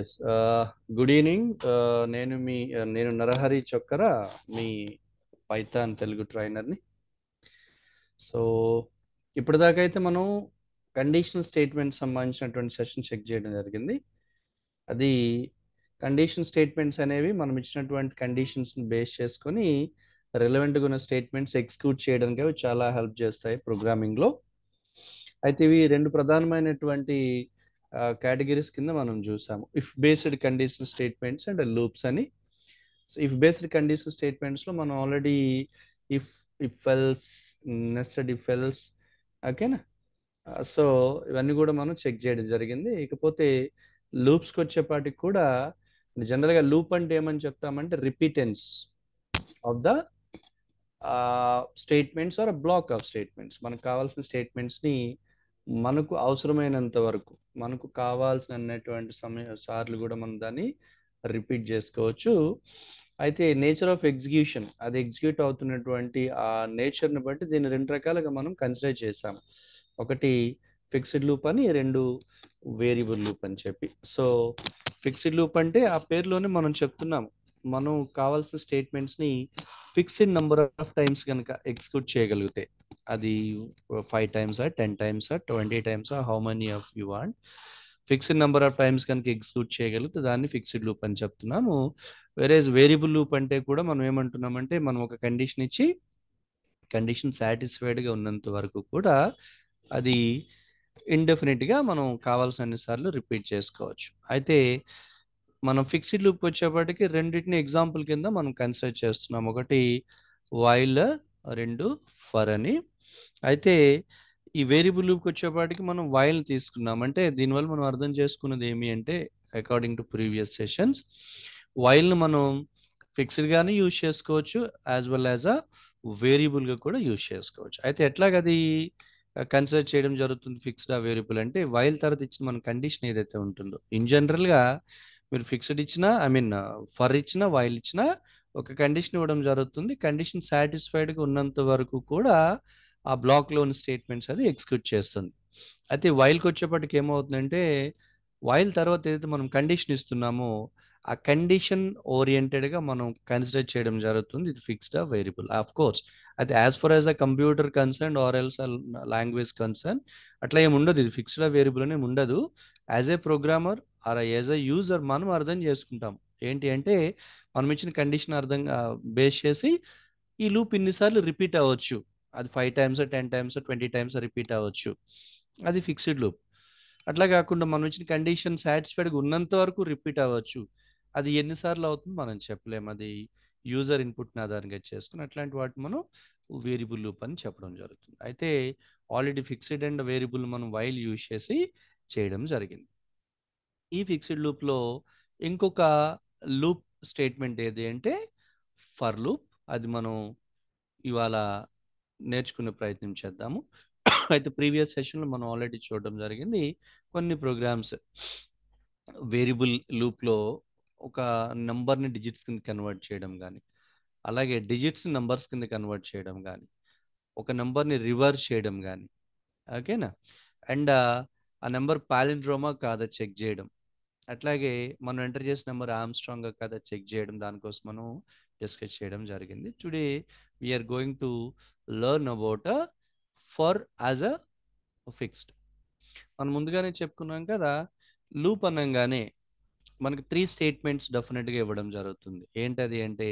Yes good evening నేను మీ uh, నేను నరహరి చొక్కర మీ పైథాన్ తెలుగు ట్రైనర్ని సో ఇప్పటిదాకా అయితే మనం కండిషనల్ స్టేట్మెంట్ సంబంధించినటువంటి సెషన్ చెక్ చేయడం జరిగింది అది కండిషన్ స్టేట్మెంట్స్ అనేవి మనం ఇచ్చినటువంటి కండిషన్స్ని బేస్ చేసుకొని రిలవెంట్గా ఉన్న స్టేట్మెంట్స్ ఎగ్జిక్యూట్ చేయడానికి అవి చాలా హెల్ప్ చేస్తాయి ప్రోగ్రామింగ్లో అయితే ఇవి రెండు ప్రధానమైనటువంటి కేటగిరీస్ కింద మనం చూసాము if based condition statements and loops అని సో ఇఫ్ బేస్డ్ కండిషన్ స్టేట్మెంట్స్లో మనం already if if else nested if else ఓకేనా సో ఇవన్నీ కూడా మనం చెక్ చేయడం జరిగింది ఇకపోతే లూప్స్కి వచ్చేపాటికి కూడా జనరల్గా లూప్ అంటే ఏమని చెప్తామంటే repetitions of the statements or block of statements మనకు కావాల్సిన స్టేట్మెంట్స్ని మనకు అవసరమైనంత వరకు మనకు కావాల్సినటువంటి సమయ సార్లు కూడా మనం దాన్ని రిపీట్ చేసుకోవచ్చు అయితే నేచర్ ఆఫ్ ఎగ్జిక్యూషన్ అది ఎగ్జిక్యూట్ అవుతున్నటువంటి ఆ నేచర్ని బట్టి దీన్ని రెండు రకాలుగా మనం కన్సిడర్ చేసాం ఒకటి ఫిక్స్డ్ లూప్ అని రెండు వేరియబుల్ లూప్ అని చెప్పి సో ఫిక్స్డ్ లూప్ అంటే ఆ పేరులోనే మనం చెప్తున్నాం మనం కావాల్సిన స్టేట్మెంట్స్ని ఫిక్స్డ్ నెంబర్ ఆఫ్ టైమ్స్ కనుక ఎగ్జిక్యూట్ చేయగలిగితే అది five times ten times twenty times how many of you want fixed number of times కనుక ఎగ్జిక్యూట్ చేయగలిగితే దాన్ని ఫిక్స్డ్ లూప్ అని చెప్తున్నాము వేరే వేరియబుల్ లూప్ అంటే కూడా మనం ఏమంటున్నామంటే మనం ఒక కండిషన్ ఇచ్చి కండిషన్ సాటిస్ఫైడ్గా ఉన్నంత వరకు కూడా అది ఇండెఫినెట్గా మనం కావాల్సిన సార్లు రిపీట్ చేసుకోవచ్చు అయితే మనం ఫిక్స్డ్ లూప్ వచ్చేప్పటికి రెండింటిని ఎగ్జాంపుల్ కింద మనం కన్సిడర్ చేస్తున్నాం ఒకటి వైల్ రెండు ఫర్ అని అయితే ఈ వేరియబుల్ లూప్కి వచ్చేపాటికి మనం వైల్ని తీసుకున్నాం అంటే దీనివల్ల మనం అర్థం చేసుకున్నది ఏమి అంటే అకార్డింగ్ టు ప్రీవియస్ సెషన్స్ వైల్ని మనం ఫిక్స్డ్గానే యూజ్ చేసుకోవచ్చు యాజ్ వెల్ యాజ్ అ వేరియబుల్గా కూడా యూజ్ చేసుకోవచ్చు అయితే ఎట్లాగది కన్సిడర్ చేయడం జరుగుతుంది ఫిక్స్డ్ ఆ వేరియబుల్ అంటే వైల్ తర్వాత ఇచ్చిన మన కండిషన్ ఏదైతే ఉంటుందో ఇన్ జనరల్గా మీరు ఫిక్స్డ్ ఇచ్చినా ఐ మీన్ ఫర్ ఇచ్చినా వైల్ ఇచ్చినా ఒక కండిషన్ ఇవ్వడం జరుగుతుంది కండిషన్ సాటిస్ఫైడ్గా ఉన్నంత వరకు కూడా ఆ బ్లాక్లోని స్టేట్మెంట్స్ అది ఎగ్జిక్యూట్ చేస్తుంది అయితే వైల్కి వచ్చేప్పటికి ఏమవుతుందంటే వైల్ తర్వాత ఏదైతే మనం కండిషన్ ఇస్తున్నామో ఆ కండిషన్ ఓరియంటెడ్గా మనం కన్సిడర్ చేయడం జరుగుతుంది ఇది ఫిక్స్డ్ వేరియబుల్ ఆఫ్ కోర్స్ అయితే as for as a computer concern or else language concern అట్లా ఏమి ఉండదు ఇది ఫిక్స్డ్ వేరియబుల్ అనేది ఉండదు as a programmer or as a user మనం అర్థం చేసుకుంటాం ఏంటి అంటే మనం ఇచ్చిన కండిషన్ అర్థం బేస్ చేసి ఈ లూప్ ఇన్నిసార్లు రిపీట్ అవ్వచ్చు అది five times ten times twenty times repeat అవ్వచ్చు అది ఫిక్స్డ్ లూప్ అట్లా కాకుండా మనం ఇచ్చిన కండిషన్ సాటిస్ఫైడ్గా ఉన్నంత వరకు రిపీట్ అవ్వచ్చు అది ఎన్నిసార్లు అవుతుంది మనం చెప్పలేము అది యూజర్ ఇన్పుట్ని ఆధారంగా చేసుకుని అట్లాంటి వాటి మనం వేరియబుల్ లూప్ అని చెప్పడం జరుగుతుంది అయితే ఆల్రెడీ ఫిక్స్డ్ అండ్ వేరియబుల్ మనం వైల్ యూజ్ చేసి చేయడం జరిగింది ఈ ఫిక్స్డ్ లూప్లో ఇంకొక లూప్ స్టేట్మెంట్ ఏది అంటే ఫర్ లూప్ అది మనం ఇవాళ నేర్చుకునే ప్రయత్నం చేద్దాము అయితే ప్రీవియస్ సెషన్లో మనం ఆల్రెడీ చూడడం జరిగింది కొన్ని ప్రోగ్రామ్స్ వేరియబుల్ లూప్లో ఒక నెంబర్ని డిజిట్స్ కింద కన్వర్ట్ చేయడం కానీ అలాగే డిజిట్స్ నెంబర్స్ కింద కన్వర్ట్ చేయడం కానీ ఒక నెంబర్ని రివర్స్ చేయడం కానీ ఓకేనా అండ్ ఆ నెంబర్ పాలిండ్రోమా కాదా చెక్ చేయడం అట్లాగే మనం ఎంటర్ చేసిన నెంబర్ ఆమ్స్ట్రాంగ్ కాదా చెక్ చేయడం దానికోసం మనం డిస్కస్ చేయడం జరిగింది today we are going to learn about for as a fixed మనం ముందుగానే చెప్పుకున్నాం కదా లూప్ అనగానే మనకు త్రీ స్టేట్మెంట్స్ డెఫినెట్గా ఇవ్వడం జరుగుతుంది ఏంటది అంటే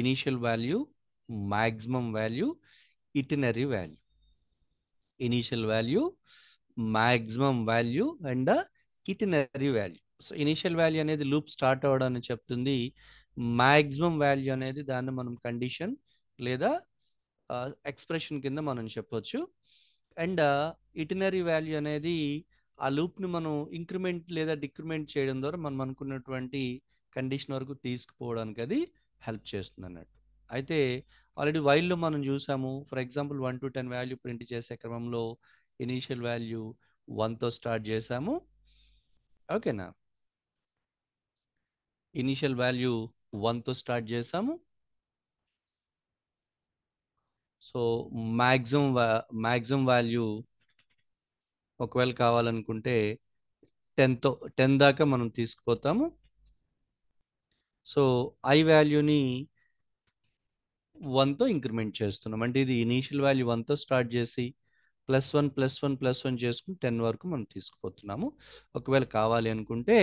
initial value maximum value itinerary value initial value maximum value and itinerary value so initial value అనేది లూప్ స్టార్ట్ అవ్వడాన్ని చెప్తుంది మ్యాక్సిమం వాల్యూ అనేది దాన్ని మనం కండిషన్ లేదా ఎక్స్ప్రెషన్ కింద మనం చెప్పొచ్చు అండ్ ఇటినరీ వాల్యూ అనేది ఆ లూప్ని మనం ఇంక్రిమెంట్ లేదా డిక్రిమెంట్ చేయడం ద్వారా మనం అనుకున్నటువంటి కండిషన్ వరకు తీసుకుపోవడానికి అది హెల్ప్ చేస్తుంది అన్నట్టు అయితే ఆల్రెడీ వైల్లో మనం చూసాము for example one to ten value print చేసే క్రమంలో ఇనీషియల్ వాల్యూ వన్తో స్టార్ట్ చేసాము ఓకేనా ఇనీషియల్ వాల్యూ వన్తో స్టార్ట్ చేసాము సో మ్యాక్సిమం మ్యాక్సిమం వాల్యూ ఒకవేళ కావాలనుకుంటే టెన్తో టెన్ దాకా మనం తీసుకుపోతాము సో ఐ వాల్యూని వన్తో ఇంక్రిమెంట్ చేస్తున్నాం అంటే ఇది ఇనీషియల్ వాల్యూ వన్తో స్టార్ట్ చేసి plus one plus one plus one చేసుకుని టెన్ వరకు మనం తీసుకుపోతున్నాము ఒకవేళ కావాలి అనుకుంటే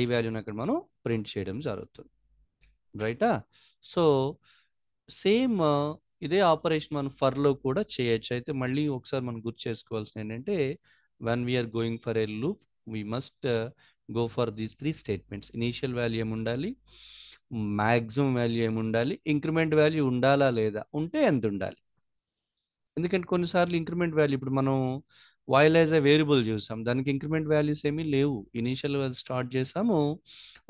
ఐ వాల్యూని అక్కడ మనం ప్రింట్ చేయడం జరుగుతుంది రైటా సో సేమ్ ఇదే ఆపరేషన్ మనం ఫర్లో కూడా చేయొచ్చు అయితే మళ్ళీ ఒకసారి మనం గుర్తు చేసుకోవాల్సిన ఏంటంటే when we are going for a loop we must go for these three statements initial value ఏమి ఉండాలి మ్యాక్సిమం వాల్యూ ఏమి ఉండాలి ఇంక్రిమెంట్ వాల్యూ ఉండాలా లేదా ఉంటే ఎంత ఉండాలి ఎందుకంటే కొన్నిసార్లు ఇంక్రిమెంట్ వాల్యూ ఇప్పుడు మనం వైల్ యాజ్ అ వేరియబుల్ చూసాం దానికి ఇంక్రిమెంట్ వాల్యూస్ ఏమీ లేవు ఇనీషియల్ స్టార్ట్ చేసాము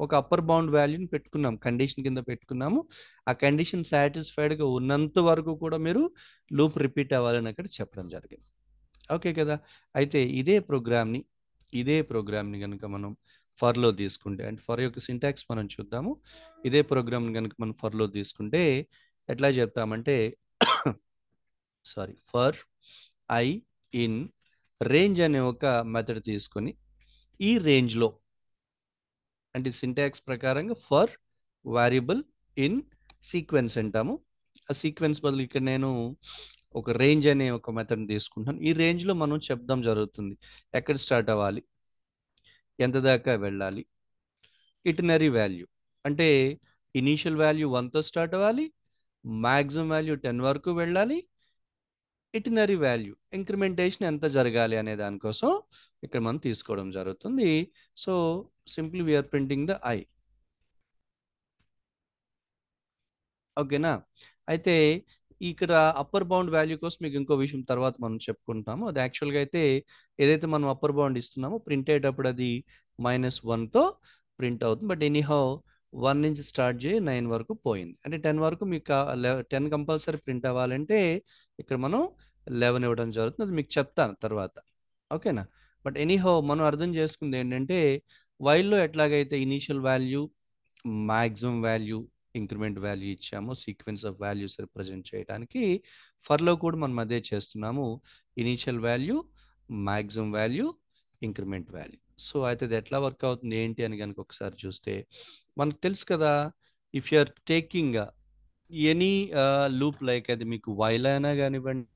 ఒక అప్పర్ బౌండ్ వాల్యూని పెట్టుకున్నాం కండిషన్ కింద పెట్టుకున్నాము ఆ కండిషన్ సాటిస్ఫైడ్గా ఉన్నంత వరకు కూడా మీరు లూప్ రిపీట్ అవ్వాలని అక్కడ చెప్పడం జరిగింది ఓకే కదా అయితే ఇదే ప్రోగ్రామ్ని ఇదే ప్రోగ్రామ్ని కనుక మనం ఫర్లో తీసుకుంటే అండ్ ఫర్ యొక్క సింటాక్స్ మనం చూద్దాము ఇదే ప్రోగ్రామ్ని కనుక మనం ఫర్లో తీసుకుంటే ఎట్లా చెప్తామంటే sorry for I in range అనే ఒక మెథడ్ తీసుకొని ఈ రేంజ్లో అంటే సింటాక్స్ ప్రకారంగా ఫర్ వారియబుల్ ఇన్ సీక్వెన్స్ అంటాము ఆ సీక్వెన్స్ బదులు ఇక్కడ నేను ఒక రేంజ్ అనే ఒక మెథడ్ తీసుకుంటాను ఈ రేంజ్లో మనం చెప్దాం జరుగుతుంది ఎక్కడ స్టార్ట్ అవ్వాలి ఎంత దాకా వెళ్ళాలి ఇటనరీ వాల్యూ అంటే ఇనీషియల్ వాల్యూ వన్తో స్టార్ట్ అవ్వాలి మ్యాక్సిమం వాల్యూ టెన్ వరకు వెళ్ళాలి ఇటినరీ వాల్యూ ఇంక్రిమెంటేషన్ ఎంత జరగాలి అనే దానికోసం ఇక్కడ మనం తీసుకోవడం జరుగుతుంది so simple we are printing the I ఓకేనా అయితే ఇక్కడ అప్పర్ బౌండ్ వాల్యూ కోసం మీకు ఇంకో విషయం తర్వాత మనం చెప్పుకుంటాము అది యాక్చువల్గా అయితే ఏదైతే మనం అప్పర్ బౌండ్ ఇస్తున్నామో ప్రింట్ అయ్యేటప్పుడు అది మైనస్ వన్తో ప్రింట్ అవుతుంది బట్ ఎనీహౌ వన్ నుంచి స్టార్ట్ చేయి నైన్ వరకు పోయింది అంటే టెన్ వరకు మీకు టెన్ కంపల్సరీ ప్రింట్ అవ్వాలంటే ఇక్కడ మనం లెవెన్ ఇవ్వడం జరుగుతుంది అది మీకు చెప్తాను తర్వాత ఓకేనా బట్ ఎనీహో మనం అర్థం చేసుకుంది ఏంటంటే వైల్లో ఎట్లాగైతే initial value maximum value increment value ఇచ్చాము సీక్వెన్స్ ఆఫ్ వాల్యూస్ రిప్రజెంట్ చేయడానికి ఫర్లో కూడా మనం అదే చేస్తున్నాము initial value maximum value increment value so అయితే అది ఎట్లా వర్క్ అవుతుంది ఏంటి అని కనుక ఒకసారి చూస్తే మనకు తెలుసు కదా if you are taking any loop like అది మీకు వైల్ అయినా కానివ్వండి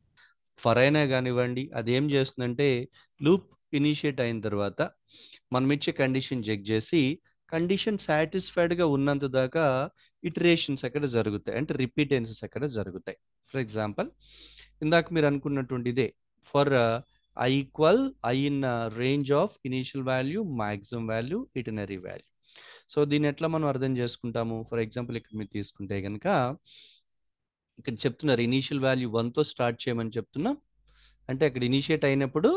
ఫర్ అయినా కానివ్వండి అది ఏం చేస్తుందంటే లూప్ ఇనిషియేట్ అయిన తర్వాత మనం ఇచ్చే కండిషన్ చెక్ చేసి కండిషన్ సాటిస్ఫైడ్గా ఉన్నంత దాకా ఇటరేషన్స్ అక్కడ జరుగుతాయి అంటే రిపీటెన్సెస్ అక్కడ జరుగుతాయి ఫర్ ఎగ్జాంపుల్ ఇందాక మీరు అనుకున్నటువంటి ఇదే for I equal I in range of initial value maximum value itinerary value so దీన్ని ఎట్లా మనం అర్థం చేసుకుంటాము ఫర్ ఎగ్జాంపుల్ ఇక్కడ మీరు తీసుకుంటే కనుక ఇక్కడ చెప్తున్నారు ఇనీషియల్ వాల్యూ వన్తో స్టార్ట్ చేయమని చెప్తున్నా అంటే అక్కడ ఇనిషియేట్ అయినప్పుడు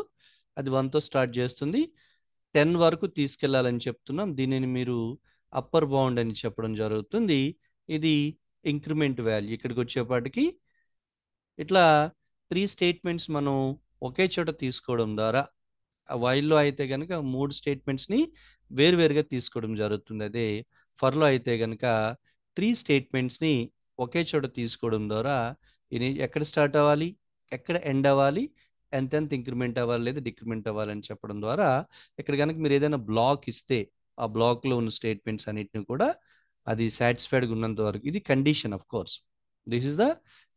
అది వన్తో స్టార్ట్ చేస్తుంది టెన్ వరకు తీసుకెళ్లాలని చెప్తున్నాం దీనిని మీరు అప్పర్ బౌండ్ అని చెప్పడం జరుగుతుంది ఇది ఇంక్రిమెంట్ వాల్యూ ఇక్కడికి వచ్చేపాటికి ఇట్లా త్రీ స్టేట్మెంట్స్ మనం ఒకే చోట తీసుకోవడం ద్వారా వైల్లో అయితే కనుక మూడు స్టేట్మెంట్స్ని వేరువేరుగా తీసుకోవడం జరుగుతుంది అదే ఫర్లో అయితే కనుక త్రీ స్టేట్మెంట్స్ని ఒకే చోట తీసుకోవడం ద్వారా ఎక్కడ స్టార్ట్ అవ్వాలి ఎక్కడ ఎండ్ అవ్వాలి ఎంతెంత ఇంక్రిమెంట్ అవ్వాలి లేదా డిక్రిమెంట్ అవ్వాలని చెప్పడం ద్వారా ఇక్కడ కనుక మీరు ఏదైనా బ్లాక్ ఇస్తే ఆ బ్లాక్లో ఉన్న స్టేట్మెంట్స్ అన్నిటిని కూడా అది సాటిస్ఫైడ్గా ఉన్నంత వరకు ఇది condition of course this is the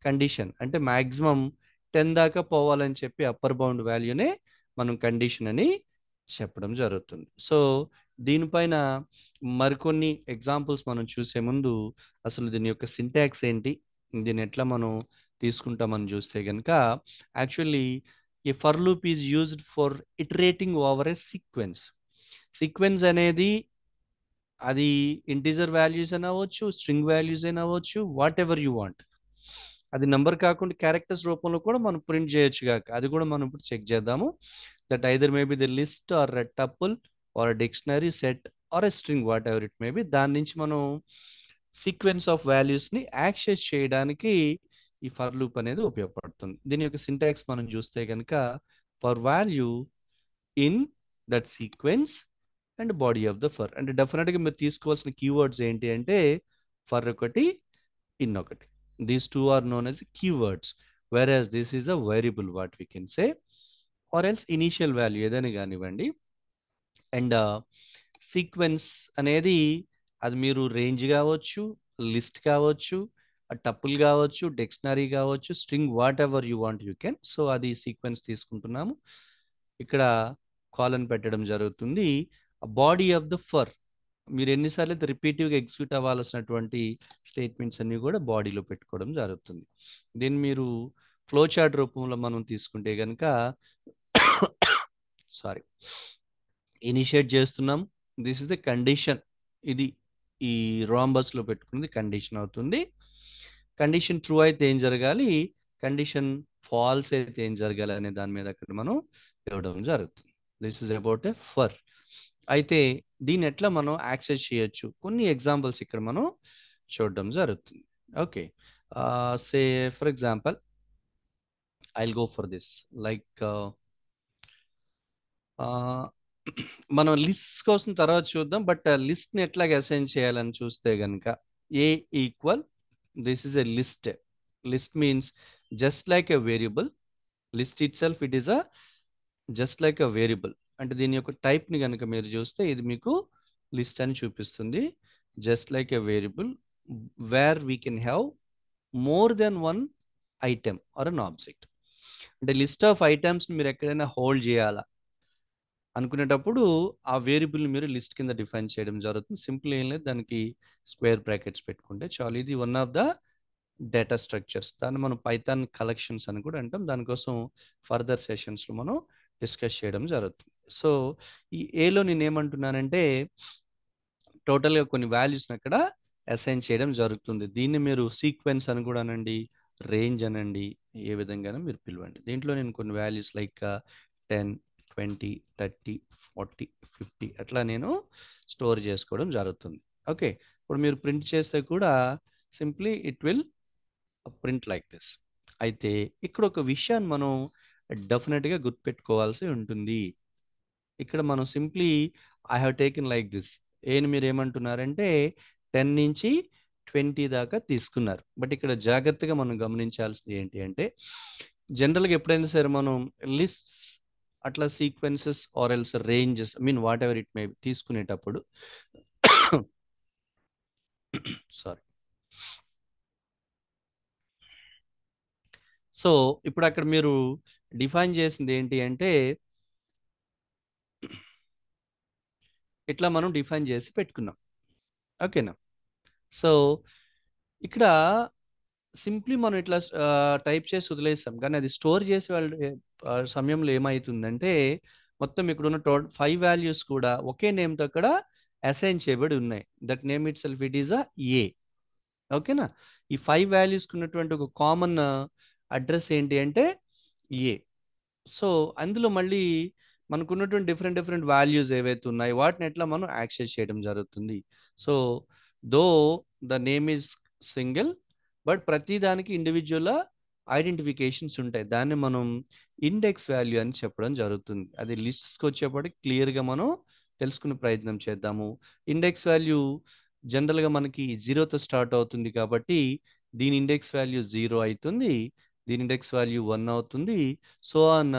condition అంటే మ్యాక్సిమం టెన్ దాకా పోవాలని చెప్పి అప్పర్ బౌండ్ వాల్యూనే మనం కండిషన్ అని చెప్పడం జరుగుతుంది సో దీనిపైన మరికొన్ని ఎగ్జాంపుల్స్ మనం చూసే ముందు అసలు దీని యొక్క సింటాక్స్ ఏంటి దీన్ని ఎట్లా మనం తీసుకుంటామని చూస్తే కనుక యాక్చువల్లీ ఈ for loop is used for iterating over a sequence sequence అనేది అది ఇంటీజర్ వాల్యూస్ అయినా అవ్వచ్చు స్ట్రింగ్ వాల్యూస్ అయినా అవ్వచ్చు వాట్ ఎవర్ యూ వాంట్ అది నెంబర్ కాకుండా క్యారెక్టర్స్ రూపంలో కూడా మనం ప్రింట్ చేయొచ్చు కాక అది కూడా మనం ఇప్పుడు చెక్ చేద్దాము that either maybe the list or red tuple or dictionary set or a string whatever it may దాని నుంచి మనం సీక్వెన్స్ ఆఫ్ వాల్యూస్ని యాక్సెస్ చేయడానికి ఈ ఫర్ లూప్ అనేది ఉపయోగపడుతుంది దీని యొక్క సింటాక్స్ మనం చూస్తే కనుక for value in that sequence and body of the for అంటే డెఫినెట్గా మీరు తీసుకోవాల్సిన కీవర్డ్స్ ఏంటి అంటే ఫర్ ఒకటి ఇన్ ఒకటి these two are known as keywords where as this is a variable what we can say or else initial value ఏదైనా కానివ్వండి అండ్ సీక్వెన్స్ అనేది అది మీరు రేంజ్ కావచ్చు లిస్ట్ కావచ్చు టప్పుల్ కావచ్చు డిక్షనరీ కావచ్చు string whatever you want you can so అది సీక్వెన్స్ తీసుకుంటున్నాము ఇక్కడ కాలన్ పెట్టడం జరుగుతుంది బాడీ ఆఫ్ ద ఫర్ మీరు ఎన్నిసార్లు అయితే రిపీటివ్గా ఎగ్జిక్యూట్ అవ్వాల్సినటువంటి స్టేట్మెంట్స్ అన్ని కూడా బాడీలో పెట్టుకోవడం జరుగుతుంది దీన్ని మీరు ఫ్లోచార్ట్ రూపంలో మనం తీసుకుంటే కనుక సారీ ఇనిషియేట్ చేస్తున్నాం దిస్ ఇస్ ద కండిషన్ ఇది ఈ రాంబస్ లో పెట్టుకున్నది కండిషన్ అవుతుంది కండిషన్ ట్రూ అయితే ఏం జరగాలి కండిషన్ ఫాల్స్ అయితే ఏం జరగాలి అనే దాని మీద అక్కడ మనం ఇవ్వడం జరుగుతుంది this is about a for అయితే దీని ఎట్లా మనం యాక్సెస్ చేయొచ్చు కొన్ని ఎగ్జాంపుల్స్ ఇక్కడ మనం చూడడం జరుగుతుంది okay say for example I go for this like మనం లిస్ట్ కోసం తర్వాత చూద్దాం బట్ లిస్ట్ ని ఎట్లాగ అసైన్ చేయాలని చూస్తే గనక A equal this is a list list means just like a variable list itself it is a just like a variable అంటే దీని యొక్క టైప్ని కనుక మీరు చూస్తే ఇది మీకు లిస్ట్ అని చూపిస్తుంది just like a variable where we can have more then one item or an object అంటే లిస్ట్ ఆఫ్ ఐటమ్స్ మీరు ఎక్కడైనా హోల్డ్ చేయాలా అనుకునేటప్పుడు ఆ వేరియబుల్ని మీరు లిస్ట్ కింద డిఫైన్ చేయడం జరుగుతుంది సింపుల్ ఏం లేదు దానికి స్క్వేర్ బ్రాకెట్స్ పెట్టుకుంటే చాలు ఇది one of the data structures దాన్ని మనం పైథాన్ కలెక్షన్స్ అని కూడా అంటాం దానికోసం ఫర్దర్ సెషన్స్లో మనం డిస్కస్ చేయడం జరుగుతుంది సో ఈ ఏలో నేను ఏమంటున్నానంటే టోటల్గా కొన్ని వాల్యూస్ని అక్కడ అసైన్ చేయడం జరుగుతుంది దీన్ని మీరు సీక్వెన్స్ అని కూడా అనండి రేంజ్ అనండి ఏ విధంగా మీరు పిలవండి దీంట్లో నేను కొన్ని values like ten twenty thirty forty fifty అట్లా నేను స్టోర్ చేసుకోవడం జరుగుతుంది ఓకే ఇప్పుడు మీరు ప్రింట్ చేస్తే కూడా simply it will print like this అయితే ఇక్కడ ఒక విషయాన్ని మనం డెఫినెట్గా గుర్తుపెట్టుకోవాల్సి ఉంటుంది ఇక్కడ మనం simply I have taken like this ఏని మీరు ఏమంటున్నారంటే టెన్ నుంచి ట్వంటీ దాకా తీసుకున్నారు బట్ ఇక్కడ జాగ్రత్తగా మనం గమనించాల్సింది ఏంటి అంటే జనరల్గా ఎప్పుడైనా సరే మనం లిస్ట్స్ అట్లా sequences or else ranges mean whatever it may తీసుకునేటప్పుడు సారీ సో ఇప్పుడు అక్కడ మీరు డిఫైన్ చేసింది ఏంటి అంటే ఇట్లా మనం డిఫైన్ చేసి పెట్టుకున్నాం ఓకేనా సో ఇక్కడ సింప్లీ మనం ఇట్లా టైప్ చేసి వదిలేస్తాం కానీ అది స్టోర్ చేసి సమయంలో ఏమవుతుందంటే మొత్తం ఇక్కడ ఉన్న టో ఫైవ్ వాల్యూస్ కూడా ఒకే నేమ్తో అక్కడ అసైన్ చేయబడి ఉన్నాయి that name itself it is a A ఓకేనా ఈ ఫైవ్ వాల్యూస్కి ఉన్నటువంటి ఒక కామన్ అడ్రస్ ఏంటి అంటే ఏ సో అందులో మళ్ళీ మనకున్నటువంటి డిఫరెంట్ డిఫరెంట్ వాల్యూస్ ఏవైతే ఉన్నాయి వాటిని ఎట్లా మనం యాక్సెస్ చేయడం జరుగుతుంది so though the name is single but ప్రతి దానికి ఇండివిజువల్ ఐడెంటిఫికేషన్స్ ఉంటాయి దాన్ని మనం ఇండెక్స్ వాల్యూ అని చెప్పడం జరుగుతుంది అది లిస్ట్స్కి వచ్చేప్పటికి క్లియర్గా మనం తెలుసుకునే ప్రయత్నం చేద్దాము ఇండెక్స్ వాల్యూ జనరల్గా మనకి జీరోతో స్టార్ట్ అవుతుంది కాబట్టి దీని ఇండెక్స్ వాల్యూ జీరో అవుతుంది దీని ఇండెక్స్ వాల్యూ వన్ అవుతుంది సో అన్న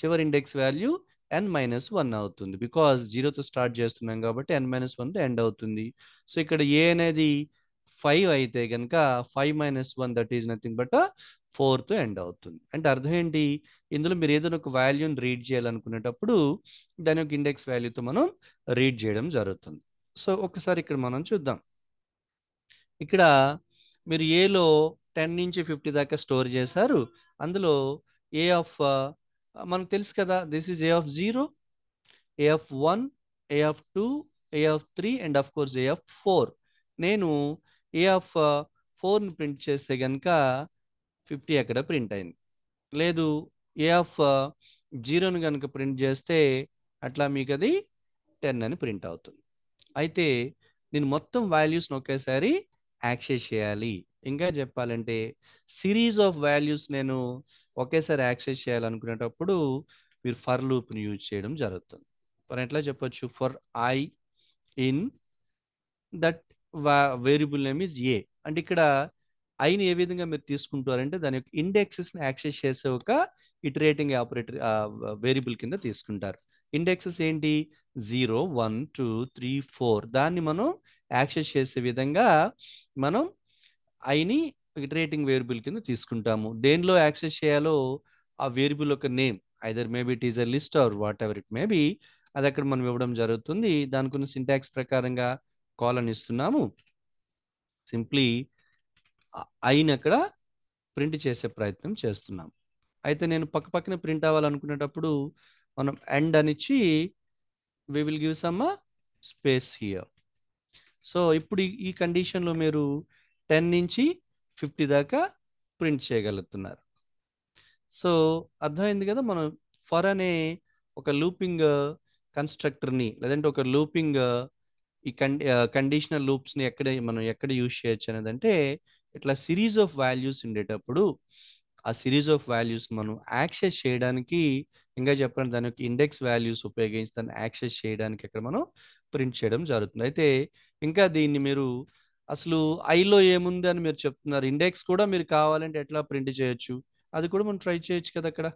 చివరి index value N minus one అవుతుంది బికాస్ జీరోతో స్టార్ట్ చేస్తున్నాం కాబట్టి ఎన్ మైనస్ వన్తో ఎండ్ అవుతుంది సో ఇక్కడ ఏ అనేది ఫైవ్ అయితే కనుక five minus one that is nothing but fourth end అవుతుంది అంటే అర్థం ఏంటి ఇందులో మీరు ఏదైనా ఒక వాల్యూని రీడ్ చేయాలనుకునేటప్పుడు దాని యొక్క ఇండెక్స్ వాల్యూతో మనం రీడ్ చేయడం జరుగుతుంది సో ఒకసారి ఇక్కడ మనం చూద్దాం ఇక్కడ మీరు ఏలో టెన్ నుంచి ఫిఫ్టీ దాకా స్టోర్ చేశారు అందులో ఏ ఆఫ్ మనకు తెలుసు కదా this is A of zero A of one A of two A of three and of course A of four నేను ఏ ఆఫ్ ఫోర్ని ప్రింట్ చేస్తే కనుక ఫిఫ్టీ అక్కడ ప్రింట్ అయింది లేదు ఏ ఆఫ్ జీరోను కనుక ప్రింట్ చేస్తే అట్లా మీకు అది టెన్ అని ప్రింట్ అవుతుంది అయితే నేను మొత్తం వాల్యూస్ని ఒకేసారి యాక్సెస్ చేయాలి ఇంకా చెప్పాలంటే సిరీస్ ఆఫ్ వాల్యూస్ నేను ఒకేసారి యాక్సెస్ చేయాలనుకునేటప్పుడు మీరు ఫర్ లూప్ని యూజ్ చేయడం జరుగుతుంది మనం ఎట్లా చెప్పచ్చు for I in that variable name is A అంటే ఇక్కడ ఐని ఏ విధంగా మీరు తీసుకుంటారంటే దాని యొక్క ఇండెక్సెస్ని యాక్సెస్ చేసే ఒక ఇటరేటింగ్ ఆపరేటర్ వేరియబుల్ కింద తీసుకుంటారు ఇండెక్సెస్ ఏంటి zero one two three four దాన్ని మనం యాక్సెస్ చేసే విధంగా మనం ఐని ఇటరేటింగ్ వేరియబుల్ కింద తీసుకుంటాము దేనిలో యాక్సెస్ చేయాలో ఆ వేరియబుల్ యొక్క name either maybe it is a list or whatever it maybe అది అక్కడ మనం ఇవ్వడం జరుగుతుంది దానికి సింటాక్స్ ప్రకారంగా కాలన్ ఇస్తున్నాము సింప్లీ ఐన్ అక్కడ ప్రింట్ చేసే ప్రయత్నం చేస్తున్నాం అయితే నేను పక్క పక్కన ప్రింట్ అవ్వాలనుకునేటప్పుడు మనం ఎండ్ అనిచ్చి we will give some space here so ఇప్పుడు ఈ కండిషన్లో మీరు టెన్ నుంచి ఫిఫ్టీ దాకా ప్రింట్ చేయగలుగుతున్నారు సో అర్థమైంది కదా మనం ఫర్ అనే ఒక లూపింగ్ కన్స్ట్రక్టర్ని uh, లేదంటే ఒక లూపింగ్ uh, ఈ కండి కండిషనల్ లూప్స్ని ఎక్కడ మనం ఎక్కడ యూజ్ చేయొచ్చు అనేది అంటే ఇట్లా సిరీస్ ఆఫ్ వాల్యూస్ ఉండేటప్పుడు ఆ సిరీస్ ఆఫ్ వాల్యూస్ మనం యాక్సెస్ చేయడానికి ఇంకా చెప్పండి దాని యొక్క ఇండెక్స్ వాల్యూస్ ఉపయోగించి దాన్ని యాక్సెస్ చేయడానికి ఇక్కడ మనం ప్రింట్ చేయడం జరుగుతుంది అయితే ఇంకా దీన్ని మీరు అసలు ఐలో ఏముంది అని మీరు చెప్తున్నారు ఇండెక్స్ కూడా మీరు కావాలంటే ఎట్లా ప్రింట్ చేయొచ్చు అది కూడా మనం ట్రై చేయొచ్చు కదా అక్కడ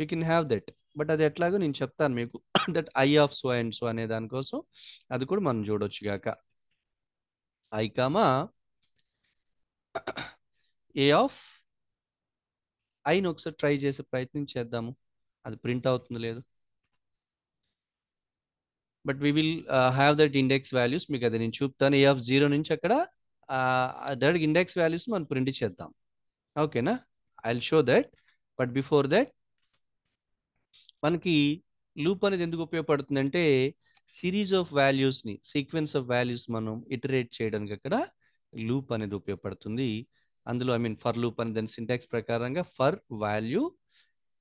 we can have that but అది ఎట్లాగో నేను చెప్తాను మీకు that I of so and so అనే దానికోసం అది కూడా మనం చూడొచ్చు గాక ఐ కామా ఏ ఆఫ్ ఐని ఒకసారి ట్రై చేసే ప్రయత్నం చేద్దాము అది ప్రింట్ అవుతుంది లేదు but we will have that index values మీకు అది నేను చూపుతాను ఏ ఆఫ్ జీరో నుంచి అక్కడ దట్ ఇండెక్స్ వాల్యూస్ మనం ప్రింట్ చేద్దాం ఓకేనా I show that but before that మనకి లూప్ అనేది ఎందుకు ఉపయోగపడుతుందంటే సిరీస్ ఆఫ్ వాల్యూస్ ని సీక్వెన్స్ ఆఫ్ వాల్యూస్ మనం ఇటరేట్ చేయడానికి అక్కడ లూప్ అనేది ఉపయోగపడుతుంది అందులో ఐ మీన్ ఫర్ లూప్ అని దాని సింటాక్స్ ప్రకారంగా for value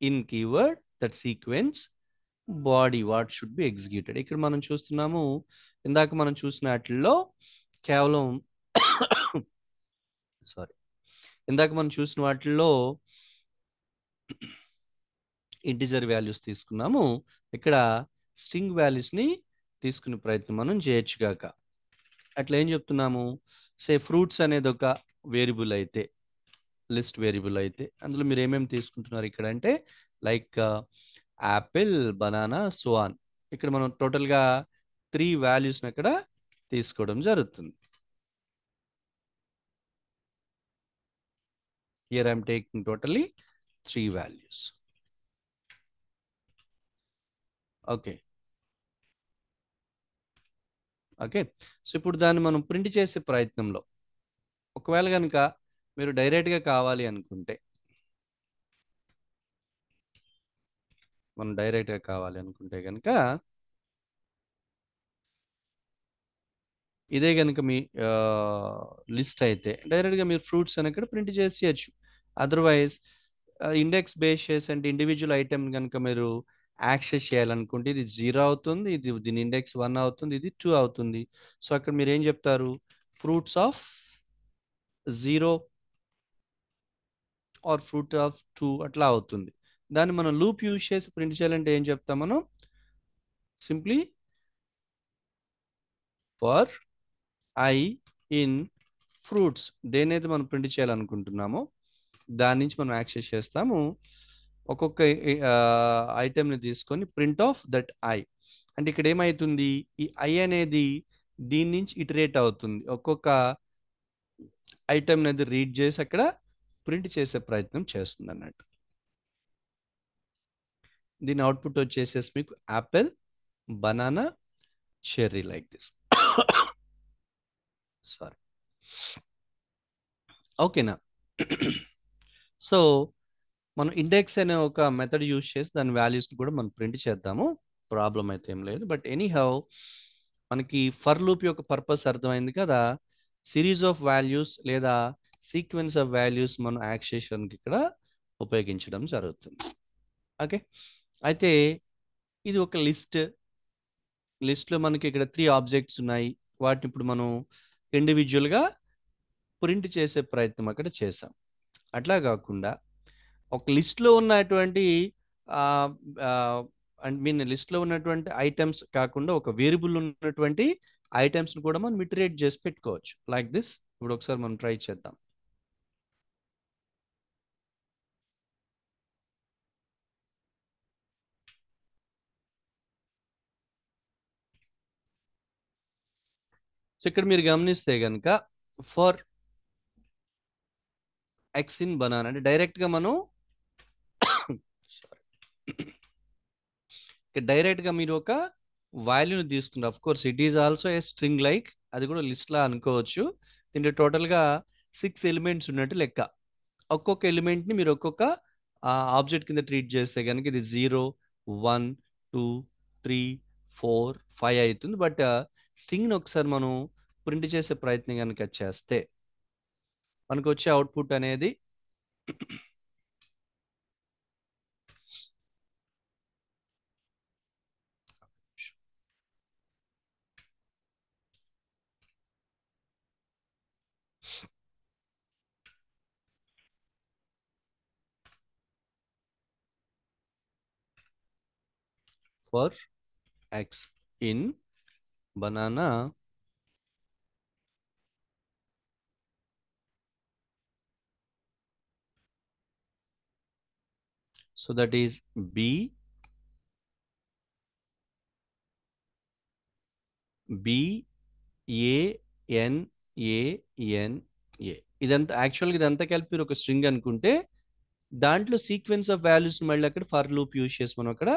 in keyword that sequence body what should be executed ఇక్కడ మనం చూస్తున్నాము ఇందాక మనం చూసిన వాటిల్లో కేవలం సారీ ఇందాక మనం చూసిన వాటిల్లో ఇంటిజర్ వాల్యూస్ తీసుకున్నాము ఇక్కడ స్ట్రింగ్ వాల్యూస్ని తీసుకునే ప్రయత్నం మనం చేయొచ్చుగాక అట్లా ఏం చెప్తున్నాము సే ఫ్రూట్స్ అనేది ఒక వేరియబుల్ అయితే లిస్ట్ వేరియబుల్ అయితే అందులో మీరు ఏమేమి తీసుకుంటున్నారు ఇక్కడ అంటే లైక్ యాపిల్ బనానా సోన్ ఇక్కడ మనం టోటల్గా త్రీ వాల్యూస్ని అక్కడ తీసుకోవడం జరుగుతుంది here I'm taking totally three values. Okay okay so ఇప్పుడు దాన్ని మనం ప్రింట్ చేసే ప్రయత్నంలో ఒకవేళ కనుక మీరు డైరెక్ట్గా కావాలి అనుకుంటే మనం డైరెక్ట్గా కావాలి అనుకుంటే కనుక ఇదే కనుక మీ లిస్ట్ అయితే డైరెక్ట్గా మీరు ఫ్రూట్స్ అని ప్రింట్ చేసేయచ్చు అదర్వైజ్ ఇండెక్స్ బేస్ చేసి అంటే ఇండివిజువల్ ఐటెం కనుక మీరు యాక్సెస్ చేయాలనుకుంటే ఇది జీరో అవుతుంది ఇది దీని ఇండెక్స్ వన్ అవుతుంది ఇది టూ అవుతుంది సో అక్కడ మీరు ఏం చెప్తారు fruits of zero or fruit of two అట్లా అవుతుంది దాన్ని మనం లూప్ యూజ్ చేసి ప్రింట్ చేయాలంటే ఏం చెప్తాం మనం simply for I in fruits దేనైతే మనం ప్రింట్ చేయాలనుకుంటున్నామో దాని నుంచి మనం యాక్సెస్ చేస్తాము ఒక్కొక్క ఐటెంని తీసుకొని ప్రింట్ ఆఫ్ దట్ ఐ అంటే ఇక్కడ ఏమవుతుంది ఈ ఐ అనేది దీని నుంచి ఇటరేట్ అవుతుంది ఒక్కొక్క ఐటెం అనేది రీడ్ చేసి అక్కడ ప్రింట్ చేసే ప్రయత్నం చేస్తుంది అన్నట్టు దీని అవుట్పుట్ వచ్చేసేసి మీకు apple banana cherry like this sorry ఓకేనా సో మనం ఇండెక్స్ అనే ఒక మెథడ్ యూజ్ చేసి దాని వాల్యూస్ని కూడా మనం ప్రింట్ చేద్దాము ప్రాబ్లం అయితే ఏం లేదు బట్ ఎనీ హౌ మనకి ఫర్ లూప్ యొక్క పర్పస్ అర్థమైంది కదా సిరీస్ ఆఫ్ వాల్యూస్ లేదా సీక్వెన్స్ ఆఫ్ వాల్యూస్ మనం యాక్సేషన్కి ఇక్కడ ఉపయోగించడం జరుగుతుంది ఓకే అయితే ఇది ఒక లిస్ట్ లిస్ట్లో మనకి ఇక్కడ త్రీ ఆబ్జెక్ట్స్ ఉన్నాయి వాటిని ఇప్పుడు మనం ఇండివిజువల్గా ప్రింట్ చేసే ప్రయత్నం అక్కడ చేసాం అట్లా కాకుండా ఒక లిస్ట్లో ఉన్నటువంటి అండ్ మీన్ లిస్ట్లో ఉన్నటువంటి ఐటమ్స్ కాకుండా ఒక వేరియబుల్ ఉన్నటువంటి ఐటమ్స్ని కూడా మనం మిటరేట్ చేసి పెట్టుకోవచ్చు లైక్ దిస్ ఇప్పుడు ఒకసారి మనం ట్రై చేద్దాం సో ఇక్కడ మీరు గమనిస్తే కనుక ఫర్ ఎక్స్ ఇన్ బనానా అంటే డైరెక్ట్గా మనం డైరెక్ట్గా మీరు ఒక వాల్యూని తీసుకున్నారు of course it is also a string like అది కూడా లా అనుకోవచ్చు దీంట్లో టోటల్గా సిక్స్ ఎలిమెంట్స్ ఉన్నట్టు లెక్క ఒక్కొక్క ఎలిమెంట్ని మీరు ఒక్కొక్క ఆబ్జెక్ట్ కింద ట్రీట్ చేస్తే కనుక ఇది zero one two three four five అవుతుంది బట్ స్ట్రింగ్ని ఒకసారి మనం ప్రింట్ చేసే ప్రయత్నం కనుక చేస్తే మనకు వచ్చే అవుట్పుట్ అనేది for x in banana so that is b b a n a n a ఇదంతా యాక్చువల్గా ఇదంతా కలిపి ఒక స్ట్రింగ్ అనుకుంటే దాంట్లో సీక్వెన్స్ ఆఫ్ వాల్యూస్ మళ్ళీ అక్కడ ఫర్ లూప్ యూజ్ చేసి మనం అక్కడ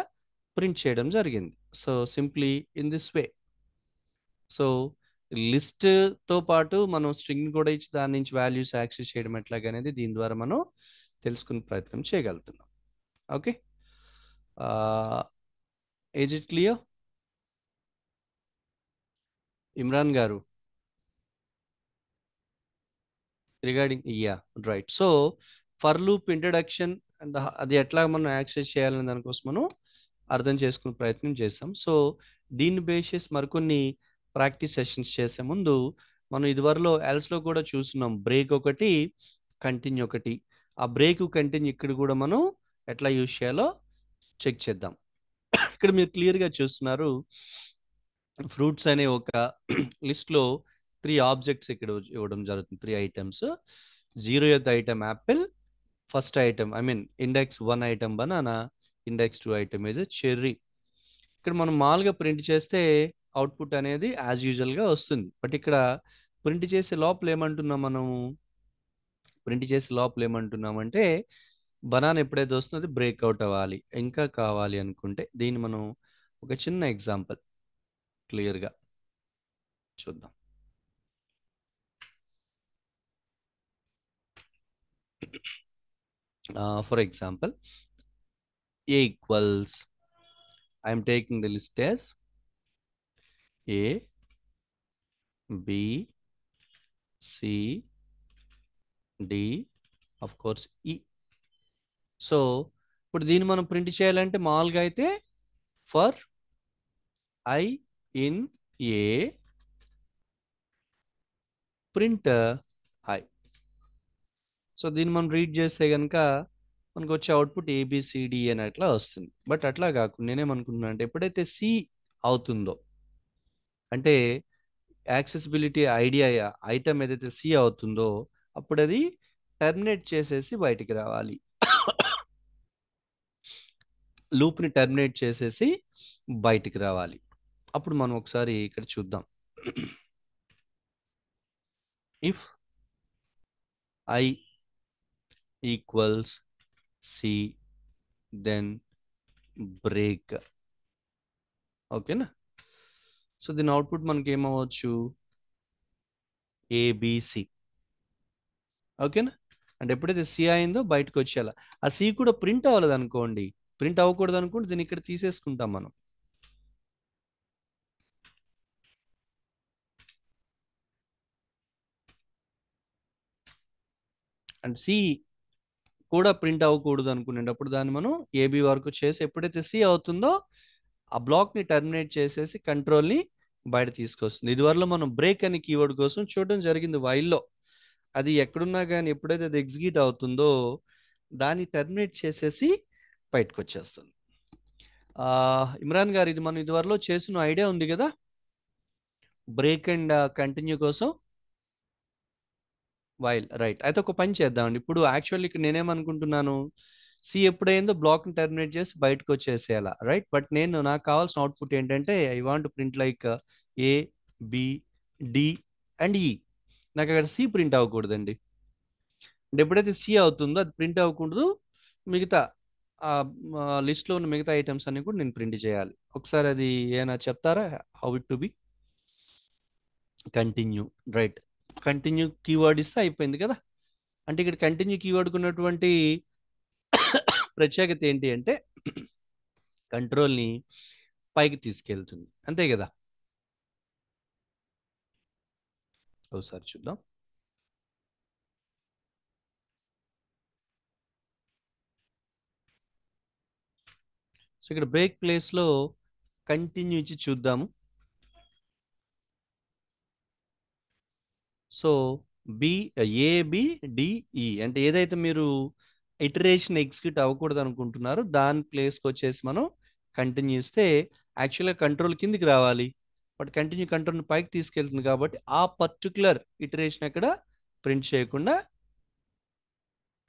ప్రింట్ చేయడం జరిగింది so simply in this way so లిస్ట్తో పాటు మనం స్ట్రింగ్ కూడా ఇచ్చి దాని నుంచి వాల్యూస్ యాక్సెస్ చేయడం ఎట్లాగనేది దీని ద్వారా మనం తెలుసుకునే ప్రయత్నం చేయగలుగుతున్నాం okay is it clear Imran గారు regarding yeah right so for loop introduction అది ఎట్లా మనం యాక్సెస్ చేయాలనే దానికోసం మనం అర్థం చేసుకునే ప్రయత్నం చేసాం సో దీన్ని బేస్ చేసి మరికొన్ని ప్రాక్టీస్ సెషన్స్ చేసే ముందు మనం ఇదివరలో ఎల్స్లో కూడా చూస్తున్నాం బ్రేక్ ఒకటి కంటిన్యూ ఒకటి ఆ బ్రేక్ కంటిన్యూ ఇక్కడ కూడా మనం ఎట్లా యూజ్ చేయాలో చెక్ చేద్దాం ఇక్కడ మీరు క్లియర్గా చూస్తున్నారు ఫ్రూట్స్ అనే ఒక లిస్ట్లో త్రీ ఆబ్జెక్ట్స్ ఇక్కడ ఇవ్వడం జరుగుతుంది త్రీ ఐటమ్స్ జీరో యొక్క item apple first item I mean index one item banana index two item is cherry ఇక్కడ మనం మాల్గా ప్రింట్ చేస్తే అవుట్పుట్ అనేది యాజ్ యూజువల్గా వస్తుంది బట్ ఇక్కడ ప్రింట్ చేసే లోపల ఏమంటున్నాం మనము ప్రింట్ చేసే లోపల ఏమంటున్నామంటే బనాన్ ఎప్పుడైతే వస్తుందో అది బ్రేక్అవుట్ అవ్వాలి ఇంకా కావాలి అనుకుంటే దీన్ని మనం ఒక చిన్న ఎగ్జాంపుల్ క్లియర్గా చూద్దాం for example equals. I'm taking the list as A, B, C, D, of course E. So ఇప్పుడు దీన్ని మనం ప్రింట్ చేయాలంటే మామూలుగా అయితే for I in a print i so దీన్ని మనం రీడ్ చేస్తే కనుక మనకు వచ్చే అవుట్పుట్ ఏబిసిడి e అని అట్లా వస్తుంది బట్ అట్లా కాకుండా నేనేమనుకుంటున్నాను అంటే ఎప్పుడైతే సి అవుతుందో అంటే యాక్సెసిబిలిటీ ఐడియా ఐటమ్ ఏదైతే సి అవుతుందో అప్పుడు అది టర్మినేట్ చేసేసి బయటికి రావాలి లూప్ని టర్మినేట్ చేసేసి బయటికి రావాలి అప్పుడు మనం ఒకసారి ఇక్కడ చూద్దాం if i equals c then break ఓకేనా సో దీని అవుట్పుట్ మనకి ఏమవ్వచ్చు ఏబిసి ఓకేనా అంటే ఎప్పుడైతే సి అయిందో బయటకు వచ్చేలా ఆ సి కూడా ప్రింట్ అవ్వలేదు అనుకోండి ప్రింట్ అవ్వకూడదు అనుకోండి దీన్ని ఇక్కడ తీసేసుకుంటాం మనం అండ్ సి కూడా ప్రింట్ అవ్వకూడదు అనుకునేది అప్పుడు దాన్ని మనం ఏబీ వరకు చేసి ఎప్పుడైతే సి అవుతుందో ఆ బ్లాక్ని టర్మినేట్ చేసేసి కంట్రోల్ని బయట తీసుకొస్తుంది ఇదివరలో మనం బ్రేక్ అనే కీవర్డ్ కోసం చూడడం జరిగింది వైల్లో అది ఎక్కడున్నా కానీ ఎప్పుడైతే అది ఎగ్జిక్యూట్ అవుతుందో దాన్ని టర్మినేట్ చేసేసి బయటకు వచ్చేస్తుంది ఇమ్రాన్ గారు ఇది మనం ఇదివరలో చేసిన ఐడియా ఉంది కదా బ్రేక్ అండ్ కంటిన్యూ కోసం వైల్ రైట్ అయితే ఒక పని చేద్దామండి ఇప్పుడు యాక్చువల్లీ ఇక్కడ నేనేమనుకుంటున్నాను సి ఎప్పుడైందో బ్లాక్ టర్మినేట్ చేసి బయటకు వచ్చేసేయాలా రైట్ బట్ నేను నాకు కావాల్సిన అవుట్పుట్ ఏంటంటే I want print like a b d and e నాకు అక్కడ సి ప్రింట్ అవ్వకూడదండి అంటే ఎప్పుడైతే సి అవుతుందో అది ప్రింట్ అవ్వకూడదు మిగతా ఆ లిస్ట్లో ఉన్న మిగతా ఐటమ్స్ అన్ని కూడా నేను ప్రింట్ చేయాలి ఒకసారి అది ఏమైనా చెప్తారా how it to be continue right continue keyword ఇస్తే అయిపోయింది కదా అంటే ఇక్కడ కంటిన్యూ కీవర్డ్కి ఉన్నటువంటి ప్రత్యేకత ఏంటి అంటే కంట్రోల్ని పైకి తీసుకెళ్తుంది అంతే కదా ఒకసారి చూద్దాం సో ఇక్కడ బ్రేక్ ప్లేస్లో కంటిన్యూ ఇచ్చి చూద్దాము సో బి ఏబి డిఈ అంటే ఏదైతే మీరు ఇటరేషన్ ఎగ్జిక్యూట్ అవ్వకూడదు అనుకుంటున్నారో దాని ప్లేస్కి వచ్చేసి మనం కంటిన్యూ ఇస్తే యాక్చువల్గా కంట్రోల్ కిందికి రావాలి బట్ కంటిన్యూ కంట్రోల్ పైకి తీసుకెళ్తుంది కాబట్టి ఆ పర్టికులర్ ఇటరేషన్ అక్కడ ప్రింట్ చేయకుండా